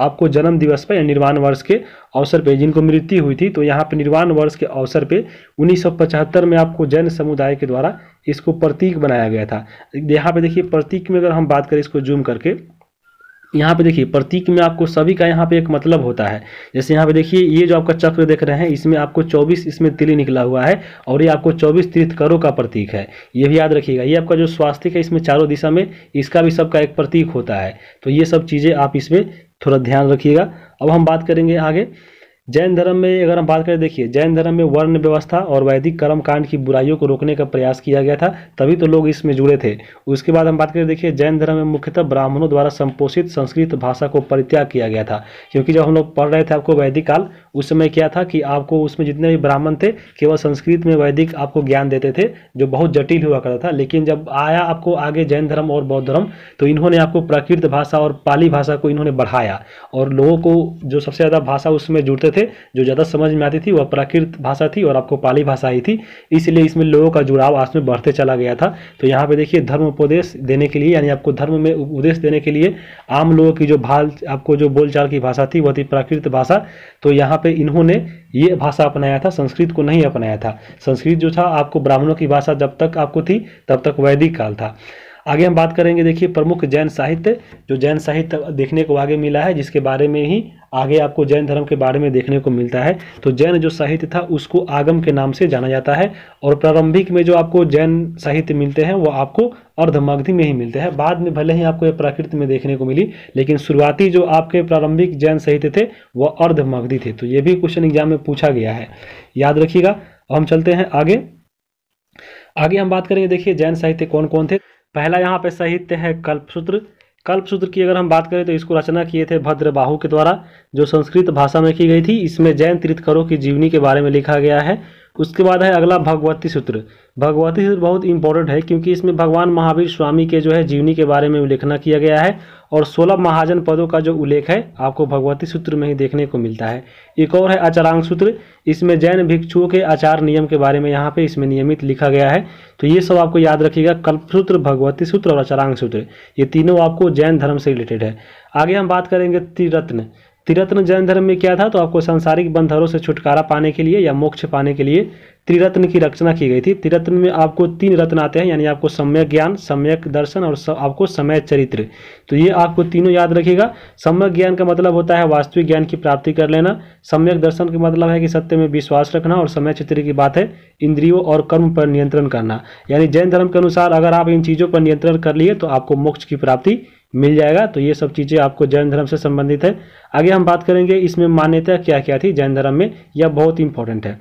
आपको जन्म दिवस पर या निर्वाण वर्ष के अवसर पे जिनको मृत्यु हुई थी तो यहाँ पे निर्वाण वर्ष के अवसर पे 1975 में आपको जैन समुदाय के द्वारा इसको प्रतीक बनाया गया था यहाँ पे देखिए प्रतीक में अगर हम बात करें इसको जूम करके यहाँ पे देखिए प्रतीक में आपको सभी का यहाँ पे एक मतलब होता है जैसे यहाँ पे देखिए ये जो आपका चक्र देख रहे हैं इसमें आपको 24 इसमें तिली निकला हुआ है और ये आपको 24 तीर्थकरों का प्रतीक है ये भी याद रखिएगा ये आपका जो स्वास्थ्य है इसमें चारों दिशा में इसका भी सबका एक प्रतीक होता है तो ये सब चीज़ें आप इसमें थोड़ा ध्यान रखिएगा अब हम बात करेंगे आगे जैन धर्म में अगर हम बात करें देखिए जैन धर्म में वर्ण व्यवस्था और वैदिक कर्म कांड की बुराइयों को रोकने का प्रयास किया गया था तभी तो लोग इसमें जुड़े थे उसके बाद हम बात करें देखिए जैन धर्म में मुख्यतः ब्राह्मणों द्वारा संपोषित संस्कृत भाषा को परित्याग किया गया था क्योंकि जब हम लोग पढ़ रहे थे आपको वैदिक काल उस समय क्या था कि आपको उसमें जितने भी ब्राह्मण थे केवल संस्कृत में वैदिक आपको ज्ञान देते थे जो बहुत जटिल हुआ करता था लेकिन जब आया आपको आगे जैन धर्म और बौद्ध धर्म तो इन्होंने आपको प्राकृत भाषा और पाली भाषा को इन्होंने बढ़ाया और लोगों को जो सबसे ज़्यादा भाषा उसमें जुड़ते थे जो ज़्यादा समझ में आती थी वह प्राकृत भाषा थी और आपको पाली भाषा ही थी इसलिए इसमें लोगों का जुड़ाव आज में बढ़ते चला गया था तो यहाँ पे देखिए धर्म उपदेश देने के लिए यानी आपको धर्म में उपदेश देने के लिए आम लोगों की जो भाल आपको जो बोलचाल की भाषा थी वह थी प्राकृत भाषा तो यहाँ पर इन्होंने ये भाषा अपनाया था संस्कृत को नहीं अपनाया था संस्कृत जो था आपको ब्राह्मणों की भाषा जब तक आपको थी तब तक वैदिक काल था आगे हम बात करेंगे देखिए प्रमुख जैन साहित्य जो जैन साहित्य देखने को आगे मिला है जिसके बारे में ही आगे आपको जैन धर्म के बारे में देखने को मिलता है तो जैन जो साहित्य था उसको आगम के नाम से जाना जाता है और प्रारंभिक में जो आपको जैन साहित्य मिलते हैं वो आपको अर्धमग्धि में ही मिलते हैं बाद में भले ही आपको ये प्राकृति में देखने को मिली लेकिन शुरुआती जो आपके प्रारंभिक जैन साहित्य थे वह अर्धमग्धि थे तो ये भी क्वेश्चन एग्जाम में पूछा गया है याद रखिएगा हम चलते हैं आगे आगे हम बात करेंगे देखिए जैन साहित्य कौन कौन थे पहला यहाँ पे साहित्य है कल्पसूत्र कल्पसूत्र की अगर हम बात करें तो इसको रचना किए थे भद्रबाहु के द्वारा जो संस्कृत भाषा में की गई थी इसमें जैन तीर्थकरों की जीवनी के बारे में लिखा गया है उसके बाद है अगला भगवती सूत्र भगवती सूत्र बहुत इंपॉर्टेंट है क्योंकि इसमें भगवान महावीर स्वामी के जो है जीवनी के बारे में उल्लेखना किया गया है और सोलह महाजन पदों का जो उल्लेख है आपको भगवती सूत्र में ही देखने को मिलता है एक और है आचारांग सूत्र इसमें जैन भिक्षुओं के आचार नियम के बारे में यहाँ पे इसमें नियमित लिखा गया है तो ये सब आपको याद रखिएगा कल्पसूत्र भगवती सूत्र और आचारांग सूत्र ये तीनों आपको जैन धर्म से रिलेटेड है आगे हम बात करेंगे त्रिरत्न तिरत्न जैन धर्म में क्या था तो आपको सांसारिक बंधनों से छुटकारा पाने के लिए या मोक्ष पाने के लिए त्रिरत्न की रचना की गई थी त्रिरत्न में आपको तीन रत्न आते हैं यानी आपको सम्यक ज्ञान सम्यक दर्शन और सब आपको समय चरित्र तो ये आपको तीनों याद रखिएगा सम्यक ज्ञान का मतलब होता है वास्तविक ज्ञान की प्राप्ति कर लेना सम्यक दर्शन का मतलब है कि सत्य में विश्वास रखना और समय चरित्र की बात है इंद्रियों और कर्म पर नियंत्रण करना यानी जैन धर्म के अनुसार अगर आप इन चीज़ों पर नियंत्रण कर लिए तो आपको मोक्ष की प्राप्ति मिल जाएगा तो ये सब चीज़ें आपको जैन धर्म से संबंधित है आगे हम बात करेंगे इसमें मान्यता क्या क्या थी जैन धर्म में यह बहुत इंपॉर्टेंट है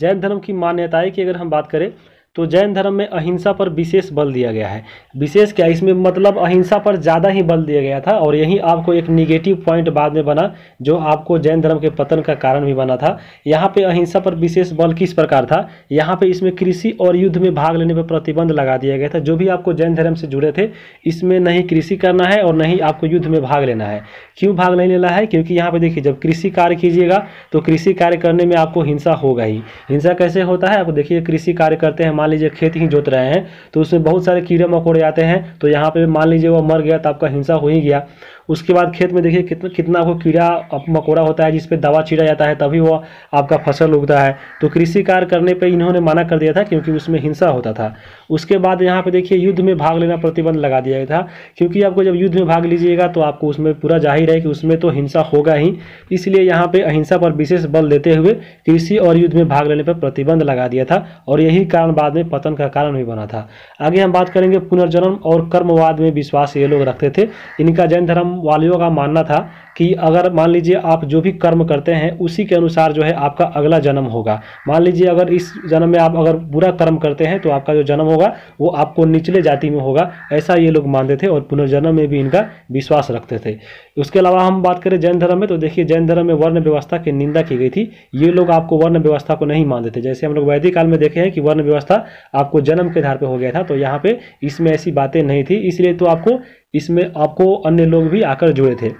जैन धर्म की मान्यता है कि अगर हम बात करें तो जैन धर्म में अहिंसा पर विशेष बल दिया गया है विशेष क्या इसमें मतलब अहिंसा पर ज़्यादा ही बल दिया गया था और यही आपको एक निगेटिव पॉइंट बाद में बना जो आपको जैन धर्म के पतन का कारण भी बना था यहाँ पे अहिंसा पर विशेष बल किस प्रकार था यहाँ पे इसमें कृषि और युद्ध में भाग लेने पर प्रतिबंध लगा दिया गया था जो भी आपको जैन धर्म से जुड़े थे इसमें नहीं कृषि करना है और न ही आपको युद्ध में भाग लेना है क्यों भाग नहीं लेना है क्योंकि यहाँ पर देखिए जब कृषि कार्य कीजिएगा तो कृषि कार्य करने में आपको हिंसा होगा ही हिंसा कैसे होता है आपको देखिए कृषि कार्य करते हैं मान लीजिए खेत ही जोत रहे हैं तो उसमें बहुत सारे कीड़े मकोड़े आते हैं तो यहाँ पर मान लीजिए वो मर गया तो आपका हिंसा हो ही गया उसके बाद खेत में देखिए कितना कितना आपको कीड़ा मकोड़ा होता है जिसपे दवा छिड़ा जाता है तभी वो आपका फसल उगता है तो कृषि कार्य करने पर इन्होंने मना कर दिया था क्योंकि उसमें हिंसा होता था उसके बाद यहाँ पर देखिए युद्ध में भाग लेना प्रतिबंध लगा दिया गया था क्योंकि आपको जब युद्ध में भाग लीजिएगा तो आपको उसमें पूरा जाहिर है कि उसमें तो हिंसा होगा ही इसलिए यहाँ पर अहिंसा पर विशेष बल देते हुए कृषि और युद्ध में भाग लेने पर प्रतिबंध लगा दिया था और यही कारण बाद में पतन का कारण भी बना था आगे हम बात करेंगे पुनर्जन्म और कर्मवाद में विश्वास ये लोग रखते थे इनका जैन धर्म वालियों का मानना था कि अगर मान लीजिए आप जो भी कर्म करते हैं उसी के अनुसार जो है आपका अगला जन्म होगा मान लीजिए अगर इस जन्म में आप अगर बुरा कर्म करते हैं तो आपका जो जन्म होगा वो आपको निचले जाति में होगा ऐसा ये लोग मानते थे और पुनर्जन्म में भी इनका विश्वास रखते थे उसके अलावा हम बात करें जैन धर्म में तो देखिए जैन धर्म में वर्ण व्यवस्था की निंदा की गई थी ये लोग आपको वर्ण व्यवस्था को नहीं मानते थे जैसे हम लोग वैदिक काल में देखे हैं कि वर्ण व्यवस्था आपको जन्म के आधार पर हो गया था तो यहाँ पर इसमें ऐसी बातें नहीं थी इसलिए तो आपको इसमें आपको अन्य लोग भी आकर जुड़े थे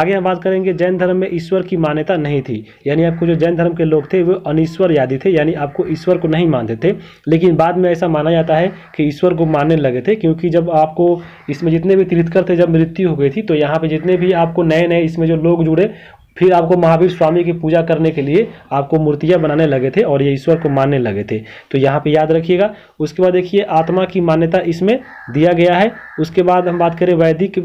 आगे हम बात करेंगे जैन धर्म में ईश्वर की मान्यता नहीं थी यानी आपको जो जैन धर्म के लोग थे वो यादी थे यानी आपको ईश्वर को नहीं मानते थे लेकिन बाद में ऐसा माना जाता है कि ईश्वर को मानने लगे थे क्योंकि जब आपको इसमें जितने भी तीर्थकर थे जब मृत्यु हो गई थी तो यहाँ पर जितने भी आपको नए नए इसमें जो लोग जुड़े फिर आपको महावीर स्वामी की पूजा करने के लिए आपको मूर्तियाँ बनाने लगे थे और ये ईश्वर को मानने लगे थे तो यहाँ पे याद रखिएगा उसके बाद देखिए आत्मा की मान्यता इसमें दिया गया है उसके बाद हम बात करें वैदिक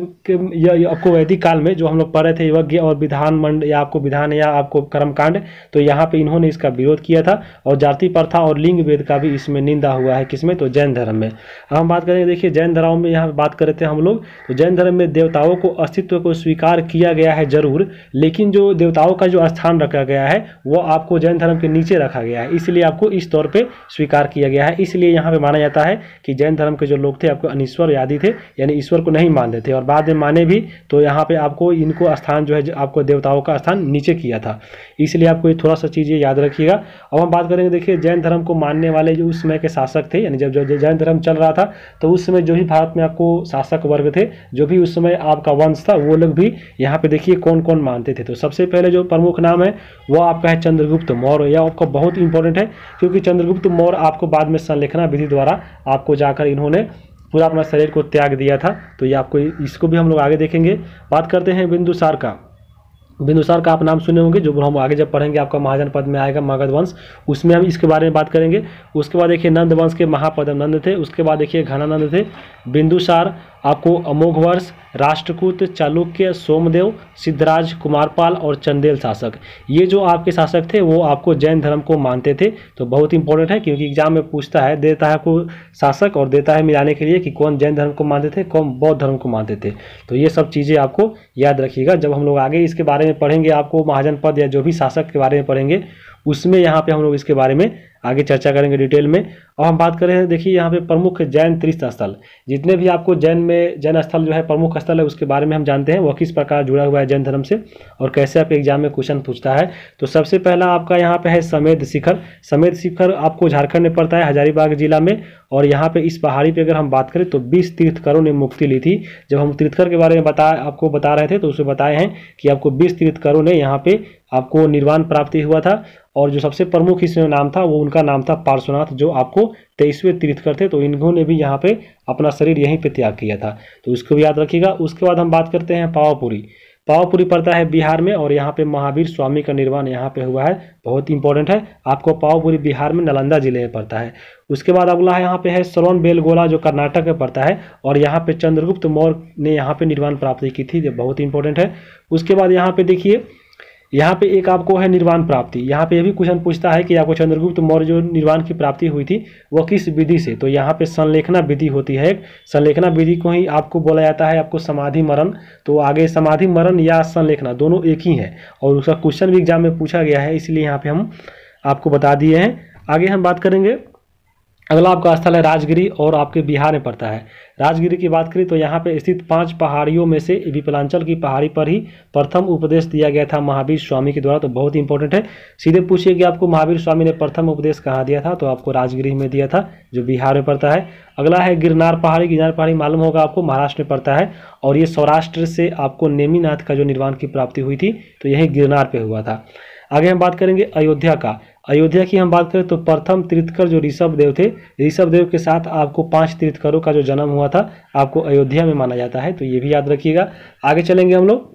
आपको वैदिक काल में जो हम लोग पढ़े थे यज्ञ और विधान मंड या आपको विधान या आपको कर्मकांड तो यहाँ पे इन्होंने इसका विरोध किया था और जाति प्रथा और लिंग वेद का भी इसमें निंदा हुआ है किसमें तो जैन धर्म में अब हम बात करेंगे देखिए जैन धर्म में यहाँ बात करे थे हम लोग तो जैन धर्म में देवताओं को अस्तित्व को स्वीकार किया गया है जरूर लेकिन जो देवताओं का जो स्थान रखा गया है वो आपको जैन धर्म के नीचे रखा गया है इसलिए आपको इस तौर पर स्वीकार किया गया है इसलिए यहाँ पर माना जाता है कि जैन धर्म के जो लोग थे आपको अनिश्वर यादि थे यानी ईश्वर को नहीं मानते थे और बाद में माने भी तो यहाँ पे आपको इनको स्थान जो है आपको देवताओं का स्थान नीचे किया था इसलिए आपको ये थोड़ा सा चीज़ याद रखिएगा अब हम बात करेंगे देखिए जैन धर्म को मानने वाले जो उस समय के शासक थे यानी जब जो जैन धर्म चल रहा था तो उस समय जो भी भारत में आपको शासक वर्ग थे जो भी उस समय आपका वंश था वो लोग भी यहाँ पे देखिए कौन कौन मानते थे तो सबसे पहले जो प्रमुख नाम है वो आपका है चंद्रगुप्त मौर्य यह आपका बहुत इंपॉर्टेंट है क्योंकि चंद्रगुप्त मौर्य आपको बाद में संलेखना विधि द्वारा आपको जाकर इन्होंने पूरा अपना शरीर को त्याग दिया था तो ये आपको इसको भी हम लोग आगे देखेंगे बात करते हैं बिंदुसार का बिंदुसार का आप नाम सुने होंगे जो हम आगे जब पढ़ेंगे आपका महाजन पद में आएगा मगध वंश उसमें हम इसके बारे में बात करेंगे उसके बाद देखिए नंद वंश के महापदम नंद थे उसके बाद देखिए घनानंद थे बिंदुसार आपको अमोघवर्ष राष्ट्रकूट चालुक्य सोमदेव सिद्धराज कुमारपाल और चंदेल शासक ये जो आपके शासक थे वो आपको जैन धर्म को मानते थे तो बहुत इंपॉर्टेंट है क्योंकि एग्जाम में पूछता है देता है आपको शासक और देता है मिलाने के लिए कि कौन जैन धर्म को मानते थे कौन बौद्ध धर्म को मानते थे तो ये सब चीज़ें आपको याद रखिएगा जब हम लोग आगे इसके बारे में पढ़ेंगे आपको महाजन पद या जो भी शासक के बारे में पढ़ेंगे उसमें यहाँ पे हम लोग इसके बारे में आगे चर्चा करेंगे डिटेल में अब हम बात करें देखिए यहाँ पे प्रमुख जैन तीर्थ स्थल जितने भी आपको जैन में जैन स्थल जो है प्रमुख स्थल है उसके बारे में हम जानते हैं वह किस प्रकार जुड़ा हुआ है जैन धर्म से और कैसे आपके एग्जाम में क्वेश्चन पूछता है तो सबसे पहला आपका यहाँ पे है समेद शिखर समेत शिखर आपको झारखंड में पड़ता है हजारीबाग जिला में और यहाँ पर इस पहाड़ी पर अगर हम बात करें तो बीस तीर्थकरों ने मुक्ति ली थी जब हम तीर्थकर के बारे में बता आपको बता रहे थे तो उसे बताए हैं कि आपको बीस तीर्थकरों ने यहाँ पर आपको निर्वाण प्राप्ति हुआ था और जो सबसे प्रमुख इसमें नाम था वो उनका नाम था पार्श्वनाथ जो आपको लोग तेईसवें तीर्थकर थे तो इन्होंने भी यहाँ पे अपना शरीर यहीं पे त्याग किया था तो इसको भी याद रखिएगा उसके बाद हम बात करते हैं पावापुरी पावापुरी पड़ता है बिहार में और यहाँ पे महावीर स्वामी का निर्माण यहाँ पे हुआ है बहुत इंपॉर्टेंट है आपको पावापुरी बिहार में नालंदा जिले में पड़ता है उसके बाद अगला है यहाँ पे है सलोन बेलगोला जो कर्नाटक में पड़ता है और यहाँ पे चंद्रगुप्त मौर्य ने यहाँ पे निर्माण प्राप्ति की थी जो बहुत इंपॉर्टेंट है उसके बाद यहाँ पे देखिए यहाँ पे एक आपको है निर्वाण प्राप्ति यहाँ पे यह भी क्वेश्चन पूछता है कि आपको चंद्रगुप्त मौर्य जो निर्वाण की प्राप्ति हुई थी वह किस विधि से तो यहाँ पे संलेखना विधि होती है संलेखना विधि को ही आपको बोला जाता है आपको समाधि मरण तो आगे समाधि मरण या संलेखना दोनों एक ही है और उसका क्वेश्चन भी एग्जाम में पूछा गया है इसलिए यहाँ पर हम आपको बता दिए हैं आगे हम बात करेंगे अगला आपका स्थल है राजगिरी और आपके बिहार में पड़ता है राजगिरी की बात करें तो यहाँ पे स्थित पांच पहाड़ियों में से विपलांचल की पहाड़ी पर ही प्रथम उपदेश दिया गया था महावीर स्वामी के द्वारा तो बहुत इंपॉर्टेंट है सीधे पूछिए कि आपको महावीर स्वामी ने प्रथम उपदेश कहाँ दिया था तो आपको राजगिरी में दिया था जो बिहार में पड़ता है अगला है गिरनार पहाड़ी गिरनार पहाड़ी मालूम होगा आपको महाराष्ट्र में पड़ता है और ये सौराष्ट्र से आपको नेमीनाथ का जो निर्माण की प्राप्ति हुई थी तो यही गिरनार पर हुआ था आगे हम बात करेंगे अयोध्या का अयोध्या की हम बात करें तो प्रथम तीर्थकर जो ऋषभ देव थे ऋषभ देव के साथ आपको पांच तीर्थकरों का जो जन्म हुआ था आपको अयोध्या में माना जाता है तो ये भी याद रखिएगा आगे चलेंगे हम लोग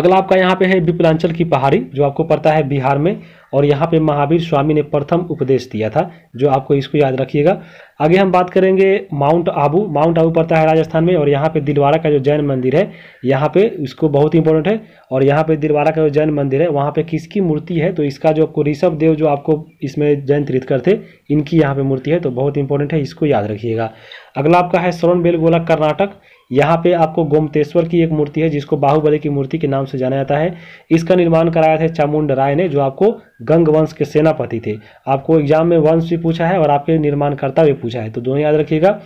अगला आपका यहाँ पे है विपलांचल की पहाड़ी जो आपको पड़ता है बिहार में और यहाँ पे महावीर स्वामी ने प्रथम उपदेश दिया था जो आपको इसको याद रखिएगा आगे हम बात करेंगे माउंट आबू माउंट आबू पड़ता है राजस्थान में और यहाँ पे दिलवारा का जो जैन मंदिर है यहाँ पे इसको बहुत इंपॉर्टेंट है और यहाँ पे दिलवारा का जो जैन मंदिर है वहाँ पे किसकी मूर्ति है तो इसका जो आपको ऋषभ देव जो आपको इसमें जैन तीर्थकर थे इनकी यहाँ पे मूर्ति है तो बहुत इंपॉर्टेंट है इसको याद रखिएगा अगला आपका है श्रवण बेलगोला कर्नाटक यहाँ पे आपको गोमतेश्वर की एक मूर्ति है जिसको बाहुबली की मूर्ति के नाम से जाना जाता है इसका निर्माण कराया था चामुंड राय ने जो आपको गंग वंश के सेनापति थे आपको एग्जाम में वंश भी पूछा है और आपके निर्माणकर्ता भी पूछा है तो दोनों याद रखिएगा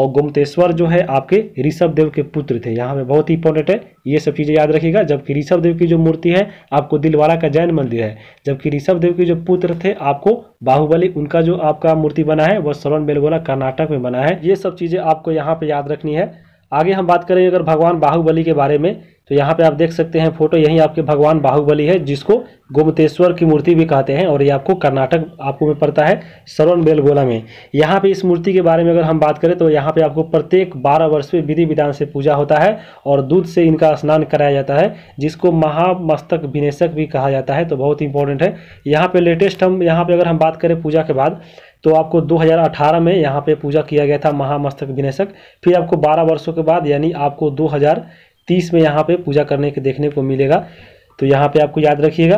और गोमतेश्वर जो है आपके ऋषभ देव के पुत्र थे यहाँ पे बहुत ही इंपॉर्टेंट है ये सब चीज़ें याद रखिएगा जबकि ऋषभ देव की जो मूर्ति है आपको दिलवाड़ा का जैन मंदिर है जबकि ऋषभ देव के जो पुत्र थे आपको बाहुबली उनका जो आपका मूर्ति बना है वह श्रवण बेलगोला कर्नाटक में बना है ये सब चीज़ें आपको यहाँ पर याद रखनी है आगे हम बात करें अगर भगवान बाहुबली के बारे में तो यहाँ पे आप देख सकते हैं फोटो यही आपके भगवान बाहुबली है जिसको गोमतेश्वर की मूर्ति भी कहते हैं और ये आपको कर्नाटक आपको में पड़ता है सरवन बेलगोला में यहाँ पे इस मूर्ति के बारे में अगर हम बात करें तो यहाँ पे आपको प्रत्येक 12 वर्ष में विधि विधान से पूजा होता है और दूध से इनका स्नान कराया जाता है जिसको महामस्तक विनेशक भी कहा जाता है तो बहुत इंपॉर्टेंट है यहाँ पर लेटेस्ट हम यहाँ पर अगर हम बात करें पूजा के बाद तो आपको 2018 में यहाँ पे पूजा किया गया था महामस्तक विनेशक फिर आपको 12 वर्षों के बाद यानी आपको 2030 में यहाँ पे पूजा करने के देखने को मिलेगा तो यहाँ पे आपको याद रखिएगा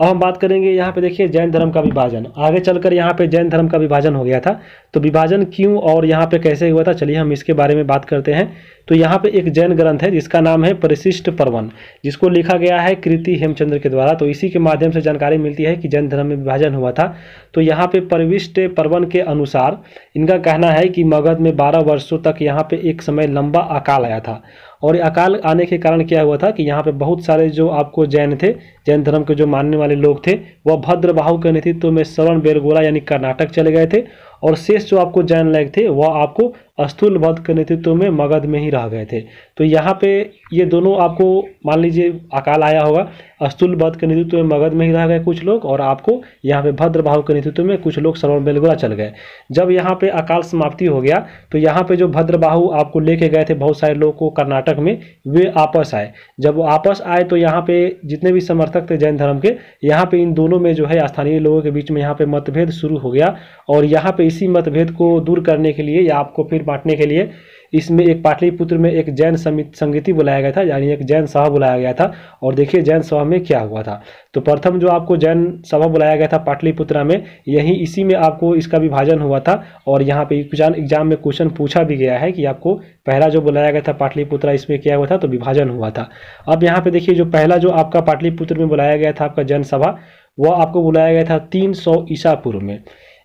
अब हम बात करेंगे यहाँ पे देखिए जैन धर्म का विभाजन आगे चलकर यहाँ पे जैन धर्म का विभाजन हो गया था तो विभाजन क्यों और यहाँ पे कैसे हुआ था चलिए हम इसके बारे में बात करते हैं तो यहाँ पे एक जैन ग्रंथ है जिसका नाम है परिशिष्ट पर्वन जिसको लिखा गया है कृति हेमचंद्र के द्वारा तो इसी के माध्यम से जानकारी मिलती है कि जैन धर्म में विभाजन हुआ था तो यहाँ पे परिविष्ट पर्वन के अनुसार इनका कहना है कि मगध में बारह वर्षों तक यहाँ पे एक समय लंबा अकाल आया था और अकाल आने के कारण क्या हुआ था कि यहाँ पे बहुत सारे जो आपको जैन थे जैन धर्म के जो मानने वाले लोग थे वह भद्रबाहु के नेतृत्व में श्रवण बेरगोला यानी कर्नाटक चले गए थे और शेष जो आपको जैन लायक थे वह आपको स्थूल वध के नेतृत्व में मगध में ही रह गए थे तो यहाँ पे ये दोनों आपको मान लीजिए अकाल आया होगा स्थूल वध के नेतृत्व में मगध में ही रह गए कुछ लोग और आपको यहाँ पे भद्रभाव के नेतृत्व में कुछ लोग श्रवण बेलगुरा चल गए जब यहाँ पे अकाल समाप्ति हो गया तो यहाँ पे जो भद्रबाहु आपको लेके गए थे बहुत सारे लोग को कर्नाटक में वे आपस आए जब वो आपस आए तो यहाँ पे जितने भी समर्थक थे जैन धर्म के यहाँ पे इन दोनों में जो है स्थानीय लोगों के बीच में यहाँ पे मतभेद शुरू हो गया और यहाँ पे इसी मतभेद को दूर करने के लिए या आपको फिर बांटने के लिए इसमें एक पाटलिपुत्र में एक जैन संगीति बुलाया गया था यानी एक जैन सभा बुलाया गया था और देखिए जैन सभा में क्या हुआ था तो प्रथम जो आपको जैन सभा बुलाया गया था पाटलिपुत्रा में यही इसी में आपको इसका विभाजन हुआ था और यहाँ पे एग्जाम में क्वेश्चन पूछा भी गया है कि आपको पहला जो बुलाया गया था पाटलिपुत्रा इसमें क्या हुआ था तो विभाजन हुआ था अब यहाँ पे देखिए जो पहला जो आपका पाटलिपुत्र में बुलाया गया था आपका जैन सभा वह आपको बुलाया गया था तीन ईसा पूर्व में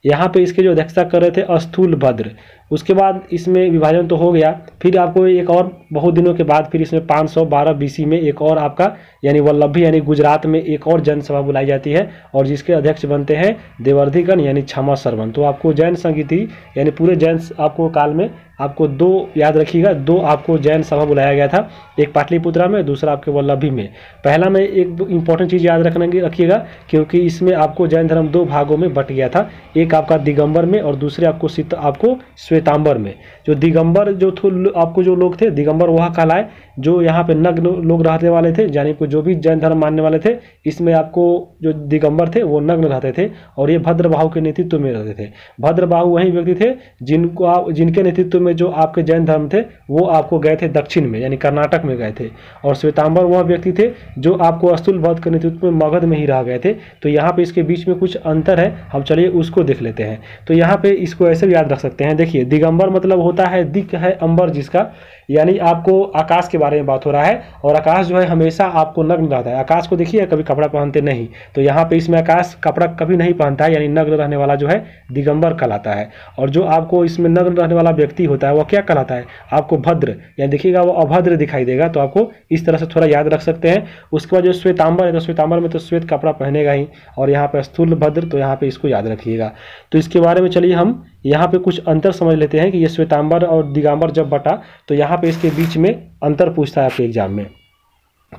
यहाँ पे इसके जो अध्यक्षता कर रहे थे अस्थूल भद्र उसके बाद इसमें विभाजन तो हो गया फिर आपको एक और बहुत दिनों के बाद फिर इसमें 512 सौ बीसी में एक और आपका यानी वल्लभी यानी गुजरात में एक और जनसभा बुलाई जाती है और जिसके अध्यक्ष बनते हैं देवर्धिकन यानी क्षमा सरवन तो आपको जैन संगीति यानी पूरे जैन आपको काल में आपको दो याद रखिएगा दो आपको जैन सभा बुलाया गया था एक पाटलिपुत्रा में दूसरा आपके वल्लभी में पहला में एक इंपॉर्टेंट चीज़ याद रखना रखिएगा क्योंकि इसमें आपको जैन धर्म दो भागों में बट गया था एक आपका दिगंबर में और दूसरे आपको सित आपको श्वेत श्वेतांबर में जो दिगंबर जो थो आपको जो लोग थे दिगंबर वह कहलाए जो यहाँ पे नग्न लोग रहने वाले थे यानी कि जो भी जैन धर्म मानने वाले थे इसमें आपको जो दिगंबर थे वो नग्न रहते थे और ये भद्रबाहु के नेतृत्व में रहते थे भद्रबाहु वही व्यक्ति थे जिनको आप जिनके नेतृत्व में जो आपके जैन धर्म थे वो आपको गए थे दक्षिण में यानी कर्नाटक में गए थे और श्वेतांबर वह व्यक्ति थे जो आपको अस्तुल भद्र के नेतृत्व में मगध में ही रह गए थे तो यहाँ पे इसके बीच में कुछ अंतर है हम चलिए उसको देख लेते हैं तो यहाँ पे इसको ऐसे भी याद रख सकते हैं देखिए दिगंबर मतलब होता है दिक है अंबर जिसका यानी आपको आकाश के बारे में बात हो रहा है और आकाश जो है हमेशा आपको नग्न रहता है आकाश को देखिए कभी कपड़ा पहनते नहीं तो यहाँ पे इसमें आकाश कपड़ा कभी नहीं पहनता है यानी नग्न रहने वाला जो है दिगंबर कहलाता है और जो आपको इसमें नग्न रहने वाला व्यक्ति होता है वह क्या कहलाता है आपको भद्र यानी देखिएगा वो अभद्र दिखाई देगा तो आपको इस तरह से थोड़ा याद रख सकते हैं उसके बाद जो श्वेतांबर है तो श्वेतांबर में तो श्वेत कपड़ा पहनेगा ही और यहाँ पर स्थूल भद्र तो यहाँ पर इसको याद रखिएगा तो इसके बारे में चलिए हम यहाँ पर कुछ अंतर समझ लेते हैं कि ये श्वेतांबर और दिगंबर जब बटा तो यहाँ पे इसके बीच में अंतर पूछता है आपके एग्जाम में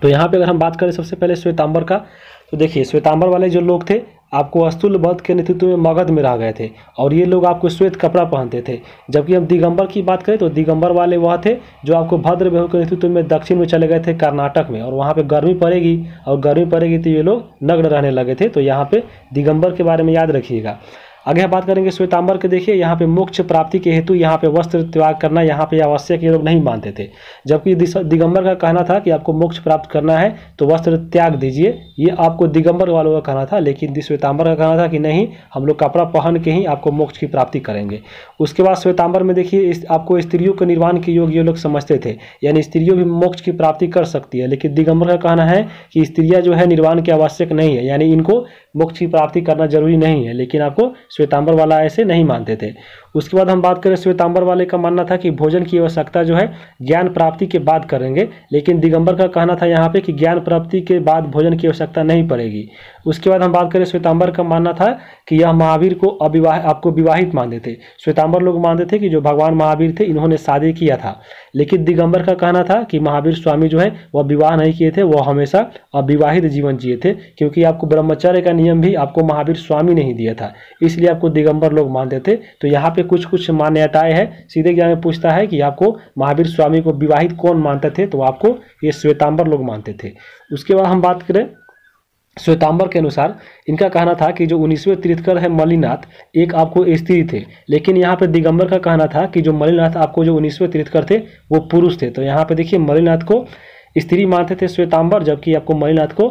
तो यहाँ पे अगर हम बात करें सबसे पहले श्वेतांबर का तो देखिए श्वेतांबर वाले जो लोग थे आपको अस्तुल बद के नेतृत्व में मगध में रह गए थे और ये लोग आपको श्वेत कपड़ा पहनते थे जबकि हम दिगंबर की बात करें तो दिगंबर वाले वह थे जो आपको भद्र बेहू के नेतृत्व में दक्षिण में चले गए थे कर्नाटक में और वहाँ पे गर्मी पड़ेगी और गर्मी पड़ेगी तो ये लोग नग्न रहने लगे थे तो यहाँ पे दिगंबर के बारे में याद रखिएगा आगे बात करेंगे श्वेतांबर के देखिए यहाँ पे मोक्ष प्राप्ति के हेतु यहाँ पे वस्त्र त्याग करना यहाँ पे आवश्यक ये लोग नहीं मानते थे जबकि दिगंबर का कहना था कि आपको मोक्ष प्राप्त करना है तो वस्त्र त्याग दीजिए ये आपको दिगंबर वालों का कहना था लेकिन श्वेतांबर का कहना था कि नहीं हम लोग कपड़ा पहन के ही आपको मोक्ष की प्राप्ति करेंगे उसके बाद श्वेतांबर में देखिए आपको स्त्रियों के निर्वाण के योग ये लोग समझते थे यानी स्त्रियों भी मोक्ष की प्राप्ति कर सकती है लेकिन दिगंबर का कहना है कि स्त्रियाँ जो है निर्वाण की आवश्यक नहीं है यानी इनको मोक्ष की प्राप्ति करना जरूरी नहीं है लेकिन आपको श्वेतांबर वाला ऐसे नहीं मानते थे उसके बाद हम बात करें श्वेतांबर वाले का मानना था कि भोजन की आवश्यकता जो है ज्ञान प्राप्ति के बाद करेंगे लेकिन दिगंबर का कहना था यहाँ पे कि ज्ञान प्राप्ति के बाद भोजन की आवश्यकता नहीं पड़ेगी उसके बाद हम बात करें श्वेतांबर का मानना था कि यह महावीर को अविवाह आपको विवाहित मानते थे श्वेतांबर लोग मानते थे कि जो भगवान महावीर थे इन्होंने शादी किया था लेकिन दिगंबर का कहना था कि महावीर स्वामी जो है वह विवाह नहीं किए थे वह हमेशा अविवाहित जीवन जिए थे क्योंकि आपको ब्रह्मचर्य का नियम भी आपको महावीर स्वामी नहीं दिया था इसलिए आपको दिगंबर लोग मानते थे तो यहाँ पे कुछ कुछ मान्यताएं हैं सीधे ज्ञान में पूछता है कि आपको महावीर स्वामी को विवाहित कौन मानते थे तो आपको ये श्वेतांबर लोग मानते थे उसके बाद हम बात करें श्वेतांबर के अनुसार इनका कहना था कि जो उन्नीसवें तीर्थकर है मलिनाथ एक आपको स्त्री थे लेकिन यहाँ पे दिगंबर का कहना था कि जो मलिनाथ आपको जो उन्नीसवें तीर्थकर थे वो पुरुष थे तो यहाँ पे देखिए मलिनाथ को स्त्री मानते थे श्वेतांबर जबकि आपको मलिनाथ को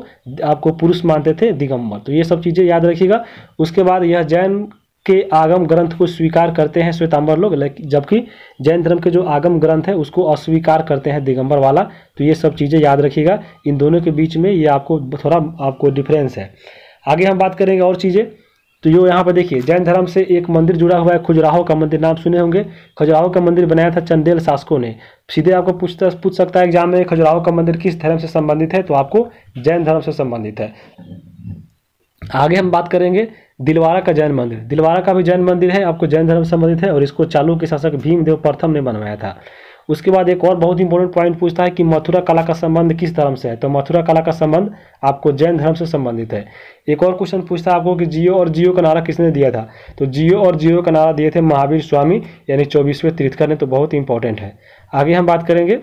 आपको पुरुष मानते थे दिगंबर तो ये सब चीज़ें याद रखिएगा उसके बाद यह जैन के आगम ग्रंथ को स्वीकार करते हैं श्वेतांबर लोग जबकि जैन धर्म के जो आगम ग्रंथ है उसको अस्वीकार करते हैं दिगंबर वाला तो ये सब चीज़ें याद रखिएगा इन दोनों के बीच में ये आपको थोड़ा आपको डिफरेंस है आगे हम बात करेंगे और चीज़ें तो यो यहाँ पर देखिए जैन धर्म से एक मंदिर जुड़ा हुआ है खुजराहो का मंदिर नाम सुने होंगे खजुराहो का मंदिर बनाया था चंदेल शासकों ने सीधे आपको पूछता पूछ सकता है एग्जाम में खजुराहो का मंदिर किस धर्म से संबंधित है तो आपको जैन धर्म से संबंधित है आगे हम बात करेंगे दिलवारा का जैन मंदिर दिलवारा का भी जैन मंदिर है आपको जैन धर्म संबंधित है और इसको चालू के शासक भीमदेव प्रथम ने बनवाया था उसके बाद एक और बहुत इंपॉर्टेंट पॉइंट पूछता है कि मथुरा कला का संबंध किस धर्म से है तो मथुरा कला का संबंध आपको जैन धर्म से संबंधित है एक और क्वेश्चन पूछता है आपको कि जियो और जियो का नारा किसने दिया था तो जियो और जियो का नारा दिए थे महावीर स्वामी यानी चौबीसवें तीर्थकर ने तो बहुत इंपॉर्टेंट है आगे हम बात करेंगे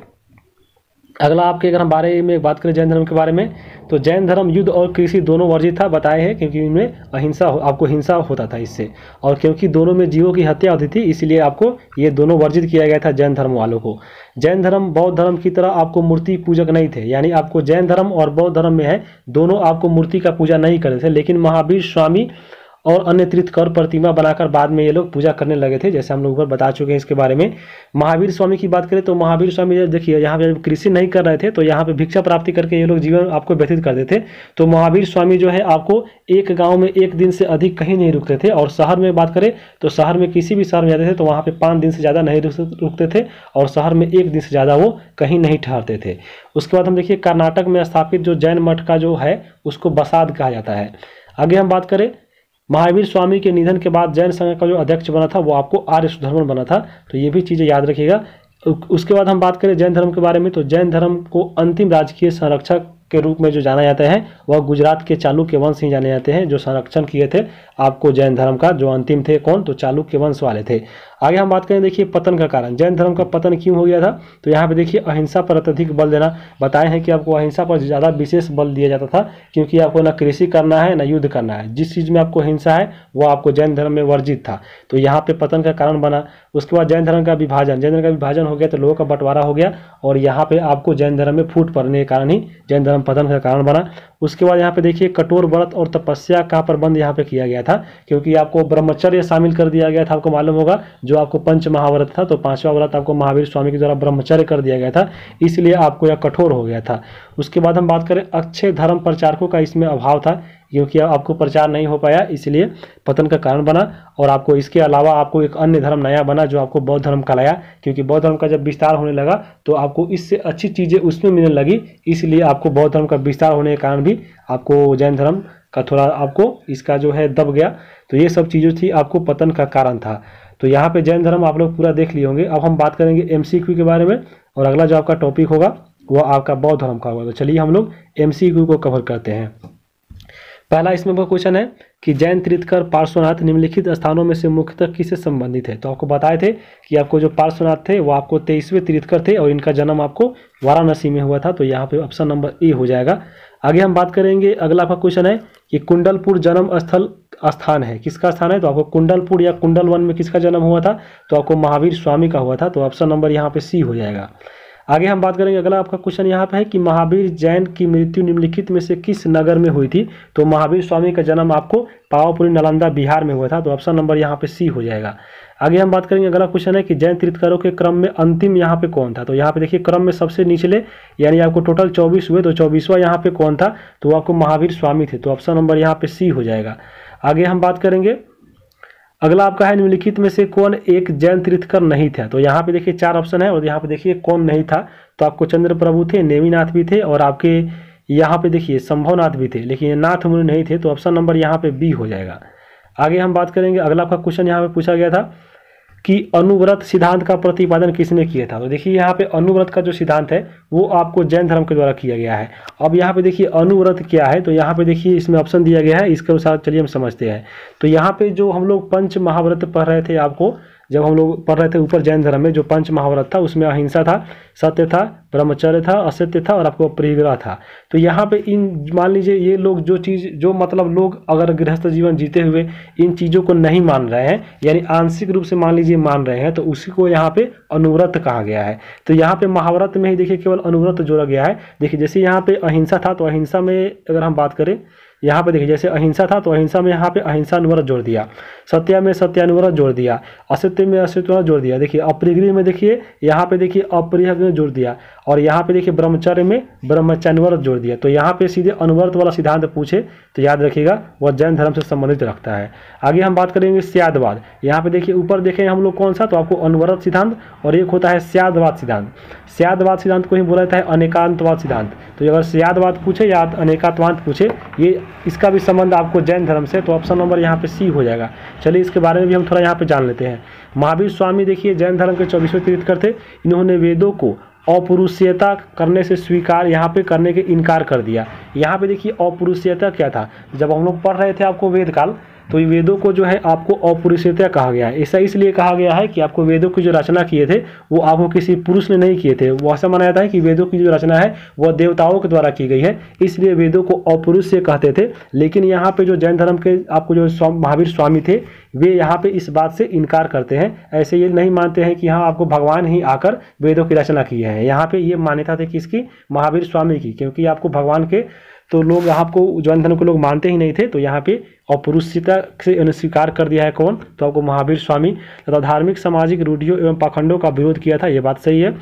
अगला आपके अगर हम बारे में बात करें जैन धर्म के बारे में तो जैन धर्म युद्ध और कृषि दोनों वर्जित था बताए हैं क्योंकि इनमें अहिंसा आपको हिंसा होता था इससे और क्योंकि दोनों में जीवों की हत्या होती थी इसलिए आपको ये दोनों वर्जित किया गया था जैन धर्म वालों को जैन धर्म बौद्ध धर्म की तरह आपको मूर्ति पूजक नहीं थे यानी आपको जैन धर्म और बौद्ध धर्म में है दोनों आपको मूर्ति का पूजा नहीं करते थे लेकिन महावीर स्वामी और अन्य तीर्थ कर प्रतिमा बनाकर बाद में ये लोग पूजा करने लगे थे जैसे हम लोग ऊपर बता चुके हैं इसके बारे में महावीर स्वामी की बात करें तो महावीर स्वामी देखिए यहाँ पे जब कृषि नहीं कर रहे थे तो यहाँ पे भिक्षा प्राप्ति करके ये लोग जीवन आपको व्यतीत करते थे तो महावीर स्वामी जो है आपको एक गाँव में एक दिन से अधिक कहीं नहीं रुकते थे और शहर में बात करें तो शहर में किसी भी शहर में जाते थे तो वहाँ पर पाँच दिन से ज़्यादा नहीं रुकते थे और शहर में एक दिन से ज़्यादा वो कहीं नहीं ठहरते थे उसके बाद हम देखिए कर्नाटक में स्थापित जो जैन मठ का जो है उसको बसाद कहा जाता है आगे हम बात करें महावीर स्वामी के निधन के बाद जैन संघ का जो अध्यक्ष बना था वो आपको आर्य सुधर्मन बना था तो ये भी चीज़ें याद रखिएगा उसके बाद हम बात करें जैन धर्म के बारे में तो जैन धर्म को अंतिम राजकीय संरक्षक के रूप में जो जाना जाता है वह गुजरात के चालुक्य वंश ही जाने जाते हैं जो संरक्षण किए थे आपको जैन धर्म का जो अंतिम थे कौन तो चालुक्य वंश वाले थे आगे हम बात करें देखिए पतन का कारण जैन धर्म का पतन क्यों हो गया था तो यहाँ पे देखिए अहिंसा पर अत्यधिक बल देना बताए हैं कि आपको अहिंसा पर ज़्यादा विशेष बल दिया जाता था क्योंकि आपको ना कृषि करना है ना युद्ध करना है जिस चीज़ में आपको हिंसा है वो आपको जैन धर्म में वर्जित था तो यहाँ पे पतन का कारण बना उसके बाद जैन धर्म का विभाजन जैन धर्म का विभाजन हो गया तो लोगों का बंटवारा हो गया और यहाँ पे आपको जैन धर्म में फूट पड़ने के कारण ही जैन धर्म पतन का कारण बना उसके बाद यहाँ पे देखिए कठोर व्रत और तपस्या का प्रबंध यहाँ पे किया गया गया था क्योंकि आपको ब्रह्मचर्य शामिल कर दिया गया था आपको मालूम होगा जो आपको पंच महाव्रत था तो पांचवा व्रत आपको महावीर स्वामी के द्वारा ब्रह्मचर्य कर दिया गया था इसलिए आपको यह कठोर हो गया था उसके बाद हम बात करें अक्षय धर्म प्रचारकों का इसमें अभाव था क्योंकि आपको प्रचार नहीं हो पाया इसलिए पतन का कारण बना और आपको इसके अलावा आपको एक अन्य धर्म नया बना जो आपको बौद्ध धर्म कहलाया क्योंकि बौद्ध धर्म का जब विस्तार होने लगा तो आपको इससे अच्छी चीज़ें उसमें मिलने लगी इसलिए आपको बौद्ध धर्म का विस्तार होने के कारण भी आपको जैन धर्म का थोड़ा आपको इसका जो है दब गया तो ये सब चीज़ें थी आपको पतन का कारण था तो यहाँ पे जैन धर्म आप लोग पूरा देख लिए होंगे अब हम बात करेंगे एम के बारे में और अगला जो आपका टॉपिक होगा वह आपका बौद्ध धर्म का होगा तो चलिए हम लोग एम को कवर करते हैं पहला इसमें वो क्वेश्चन है कि जैन तीर्थकर पार्श्वनाथ निम्नलिखित स्थानों में से मुख्यतः किससे संबंधित है तो आपको बताए थे कि आपको जो पार्श्वनाथ थे वो आपको तेईसवें तीर्थकर थे और इनका जन्म आपको वाराणसी में हुआ था तो यहाँ पे ऑप्शन नंबर ए हो जाएगा आगे हम बात करेंगे अगला आपका क्वेश्चन है कि कुंडलपुर जन्म स्थल स्थान है किसका स्थान है तो आपको कुंडलपुर या कुंडल वन में किसका जन्म हुआ था तो आपको महावीर स्वामी का हुआ था तो ऑप्शन नंबर यहाँ पे सी हो जाएगा आगे हम बात करेंगे अगला आपका क्वेश्चन यहाँ पे है कि महावीर जैन की मृत्यु निम्नलिखित में से किस नगर में हुई थी तो महावीर स्वामी का जन्म आपको पावापुरी नालंदा बिहार में हुआ था तो ऑप्शन नंबर यहाँ पे सी हो जाएगा आगे हम बात करेंगे अगला क्वेश्चन है कि जैन तीर्थकारों के क्रम में अंतिम यहाँ पे कौन था तो यहाँ पे देखिए क्रम में सबसे निचले यानी आपको टोटल चौबीस हुए तो चौबीसवा यहाँ पे कौन था तो आपको महावीर स्वामी थे तो ऑप्शन नंबर यहाँ पे सी हो जाएगा आगे हम बात करेंगे अगला आपका है निम्नलिखित में से कौन एक जैन तीर्थकर नहीं था तो यहाँ पे देखिए चार ऑप्शन है और यहाँ पे देखिए कौन नहीं था तो आपको चंद्र प्रभु थे नेमीनाथ भी थे और आपके यहाँ पे देखिए संभवनाथ भी थे लेकिन नाथ मुनि नहीं थे तो ऑप्शन नंबर यहाँ पे बी हो जाएगा आगे हम बात करेंगे अगला आपका क्वेश्चन यहाँ पे पूछा गया था कि अनुव्रत सिद्धांत का प्रतिपादन किसने किया था तो देखिए यहाँ पे अनुव्रत का जो सिद्धांत है वो आपको जैन धर्म के द्वारा किया गया है अब यहाँ पे देखिए अनुव्रत क्या है तो यहाँ पे देखिए इसमें ऑप्शन दिया गया है इसके अनुसार चलिए हम समझते हैं तो यहाँ पे जो हम लोग पंच महाव्रत पढ़ रहे थे आपको जब हम लोग पढ़ रहे थे ऊपर जैन धर्म में जो पंच महाव्रत था उसमें अहिंसा था सत्य था ब्रह्मचर्य था असत्य था और आपको परिग्रह था तो यहाँ पे इन मान लीजिए ये लोग जो चीज़ जो मतलब लोग अगर गृहस्थ जीवन जीते हुए इन चीज़ों को नहीं मान रहे हैं यानी आंशिक रूप से मान लीजिए मान रहे हैं तो उसी को यहाँ पे अनुव्रत कहा गया है तो यहाँ पे महाव्रत में ही देखिए केवल अनुव्रत जोड़ा गया है देखिए जैसे यहाँ पे अहिंसा था तो अहिंसा में अगर हम बात करें यहाँ पे देखिए जैसे अहिंसा था तो अहिंसा में यहाँ पे अहिंसा अनुवरत जोड़ दिया सत्या में सत्यानुवरत जोड़ दिया असत्य में असत्य जोड़ दिया देखिए अपरिग्रह में देखिए यहाँ पे देखिए अपरिह जोड़ दिया और यहाँ पे देखिए ब्रह्मचर्य में ब्रह्मचर्यवर्त जोड़ दिया तो यहाँ पे सीधे अनुवर्त वाला सिद्धांत पूछे तो याद रखिएगा वह जैन धर्म से संबंधित रखता है आगे हम बात करेंगे स्यादवाद यहाँ पे देखिए ऊपर देखें हम लोग कौन सा तो आपको अनुवर्त सिद्धांत और एक होता है स्यादवाद सिद्धांत स्यादवाद सिद्धांत को ही बोला जाता है अनेकांतवाद सिद्धांत तो अगर स्यादवाद पूछे या अनेकांतवाद पूछे ये इसका भी संबंध आपको जैन धर्म से तो ऑप्शन नंबर यहाँ पे सी हो जाएगा चलिए इसके बारे में भी हम थोड़ा यहाँ पे जान लेते हैं महावीर स्वामी देखिए जैन धर्म के चौबीसवें तीर्थकर थे इन्होंने वेदों को अपुरुषीयता करने से स्वीकार यहाँ पे करने के इनकार कर दिया यहाँ पे देखिए अपुरुषीयता क्या था जब हम लोग पढ़ रहे थे आपको वेद काल तो वेदों को जो है आपको अपौरुषीयता कहा गया है ऐसा इसलिए कहा गया है कि आपको वेदों की जो रचना किए थे वो आपको किसी पुरुष ने नहीं किए थे वो ऐसा माना जाता है कि वेदों की जो रचना है वह देवताओं के द्वारा की गई है इसलिए वेदों को अपुरुष से कहते थे लेकिन यहाँ पर जो जैन धर्म के आपको जो महावीर स्वामी थे वे यहाँ पे इस बात से इनकार करते हैं ऐसे ये नहीं मानते हैं कि हाँ आपको भगवान ही आकर वेदों की रचना किए हैं यहाँ पे ये मान्यता थी किसकी महावीर स्वामी की क्योंकि आपको भगवान के तो लोग आपको जैन धर्म के लोग मानते ही नहीं थे तो यहाँ पे और पुरुषता से अनुस्वीकार कर दिया है कौन तो आपको महावीर स्वामी तथा धार्मिक सामाजिक रूढ़ियों एवं पाखंडों का विरोध किया था ये बात सही है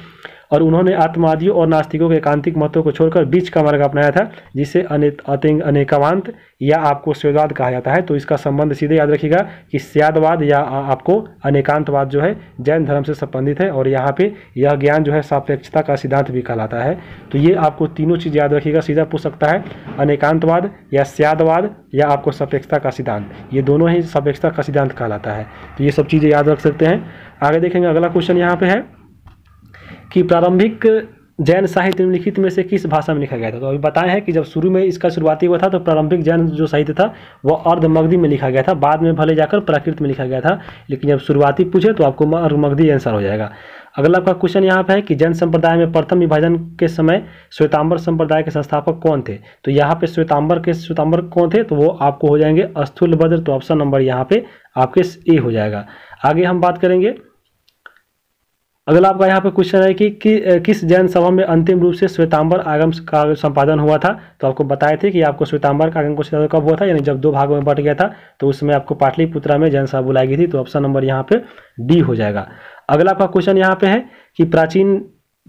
और उन्होंने आत्मवादियों और नास्तिकों के एकांतिक महत्व को छोड़कर बीच का मार्ग अपनाया था जिसे अनेकवांत या आपको स्वेदवाद कहा जाता है तो इसका संबंध सीधे याद रखिएगा कि स्यादवाद या आपको अनेकांतवाद जो है जैन धर्म से संबंधित है और यहाँ पे यह ज्ञान जो है सापेक्षता का सिद्धांत भी कहलाता है तो ये आपको तीनों चीज़ याद रखिएगा सीधा पूछ सकता है अनेकांतवाद या स्यादवाद या आपको सापेक्षता का सिद्धांत ये दोनों ही सापेक्षता का सिद्धांत कहलाता है तो ये सब चीज़ें याद रख सकते हैं आगे देखेंगे अगला क्वेश्चन यहाँ पे है कि प्रारंभिक जैन साहित्य निम्नलिखित में से किस भाषा में लिखा गया था तो अभी बताए हैं कि जब शुरू में इसका शुरुआती हुआ था तो प्रारंभिक जैन जो साहित्य था वह अर्धमग्धि में लिखा गया था बाद में भले जाकर प्राकृत में लिखा गया था लेकिन जब शुरुआती पूछे तो आपको अर्धमग्धी आंसर हो जाएगा अगला आपका क्वेश्चन यहाँ पे है कि जैन संप्रदाय में प्रथम विभाजन के समय श्वेतांबर संप्रदाय के संस्थापक कौन थे तो यहाँ पे श्वेतांबर के श्वेतांबर कौन थे तो वो आपको हो जाएंगे स्थूल बद्र तो ऑप्शन नंबर यहाँ पे आपके ए हो जाएगा आगे हम बात करेंगे अगला आपका यहाँ पे क्वेश्चन है कि, कि किस जैन सभा में अंतिम रूप से श्वेतांबर आगम का संपादन हुआ था तो आपको बताए थे कि आपको श्वेतांबर का आगम को कब हुआ था यानी जब दो भागों में बट गया था तो उसमें आपको पाटलिपुत्रा में जैन सभा बुलाई गई थी तो ऑप्शन नंबर यहाँ पे डी हो जाएगा अगला आपका क्वेश्चन यहाँ पे है कि प्राचीन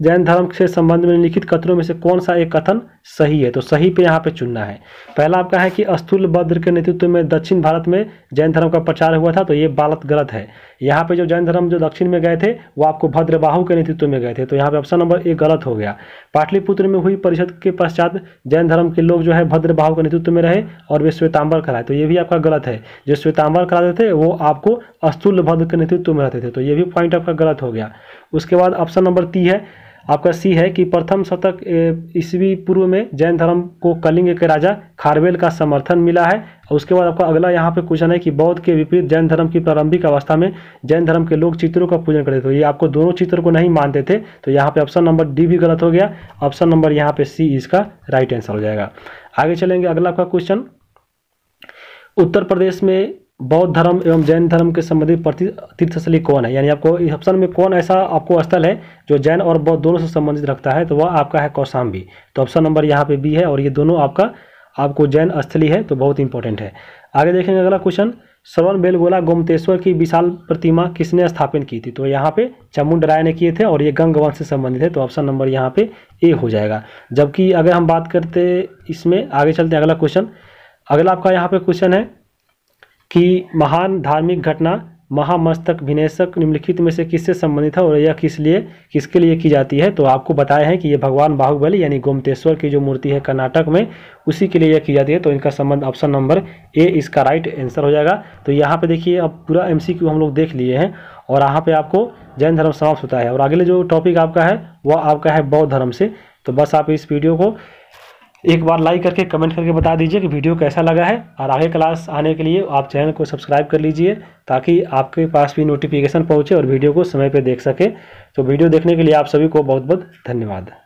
जैन धर्म से संबंध में लिखित कथनों में से कौन सा एक कथन सही है तो सही पे यहाँ पे चुनना है पहला आपका है कि अस्थूल बद्र के नेतृत्व में दक्षिण भारत में जैन धर्म का प्रचार हुआ था तो ये बालत गलत है यहाँ पे जो जैन धर्म जो दक्षिण में गए थे वो आपको भद्रबाहु के नेतृत्व में गए थे तो यहाँ पे ऑप्शन नंबर एक गलत हो गया पाटलिपुत्र में हुई परिषद के पश्चात जैन धर्म के लोग जो है भद्रबाहु के नेतृत्व में रहे और वे श्वेतांबर कराए तो ये भी आपका गलत है जो श्वेतांबर कराते थे वो आपको अस्तुल्य भद्र के नेतृत्व में रहते थे तो ये भी पॉइंट आपका गलत हो गया उसके बाद ऑप्शन नंबर ती है आपका सी है कि प्रथम शतक ईस्वी पूर्व में जैन धर्म को कलिंग के राजा खारवेल का समर्थन मिला है और उसके बाद आपका अगला यहाँ पे क्वेश्चन है कि बौद्ध के विपरीत जैन धर्म की प्रारंभिक अवस्था में जैन धर्म के लोग चित्रों का पूजन करते थे तो ये आपको दोनों चित्र को नहीं मानते थे तो यहाँ पे ऑप्शन नंबर डी भी गलत हो गया ऑप्शन नंबर यहाँ पे सी इसका राइट आंसर हो जाएगा आगे चलेंगे अगला आपका क्वेश्चन उत्तर प्रदेश में बौद्ध धर्म एवं जैन धर्म के संबंधित तीर्थस्थली कौन है यानी आपको इस ऑप्शन में कौन ऐसा आपको स्थल है जो जैन और बौद्ध दोनों से संबंधित रखता है तो वह आपका है कौशाम्बी तो ऑप्शन नंबर यहाँ पे बी है और ये दोनों आपका आपको जैन स्थली है तो बहुत इंपॉर्टेंट है आगे देखेंगे अगला क्वेश्चन श्रवण बेलगोला गोमतेश्वर की विशाल प्रतिमा किसने स्थापित की थी तो यहाँ पे चामुंड राय ने किए थे और ये गंग वंश से संबंधित है तो ऑप्शन नंबर यहाँ पे ए हो जाएगा जबकि अगर हम बात करते इसमें आगे चलते अगला क्वेश्चन अगला आपका यहाँ पे क्वेश्चन है कि महान धार्मिक घटना महामस्तक विनेशक निम्नलिखित में से किससे संबंधित है और यह किस लिए किसके लिए की जाती है तो आपको बताए हैं कि ये भगवान बाहुबली यानी गोमतेश्वर की जो मूर्ति है कर्नाटक में उसी के लिए यह की जाती है तो इनका संबंध ऑप्शन नंबर ए इसका राइट आंसर हो जाएगा तो यहाँ पे देखिए अब पूरा एम हम लोग देख लिए हैं और यहाँ पर आपको जैन धर्म समाप्त होता है और अगले जो टॉपिक आपका है वह आपका है बौद्ध धर्म से तो बस आप इस वीडियो को एक बार लाइक करके कमेंट करके बता दीजिए कि वीडियो कैसा लगा है और आगे क्लास आने के लिए आप चैनल को सब्सक्राइब कर लीजिए ताकि आपके पास भी नोटिफिकेशन पहुँचे और वीडियो को समय पर देख सकें तो वीडियो देखने के लिए आप सभी को बहुत बहुत धन्यवाद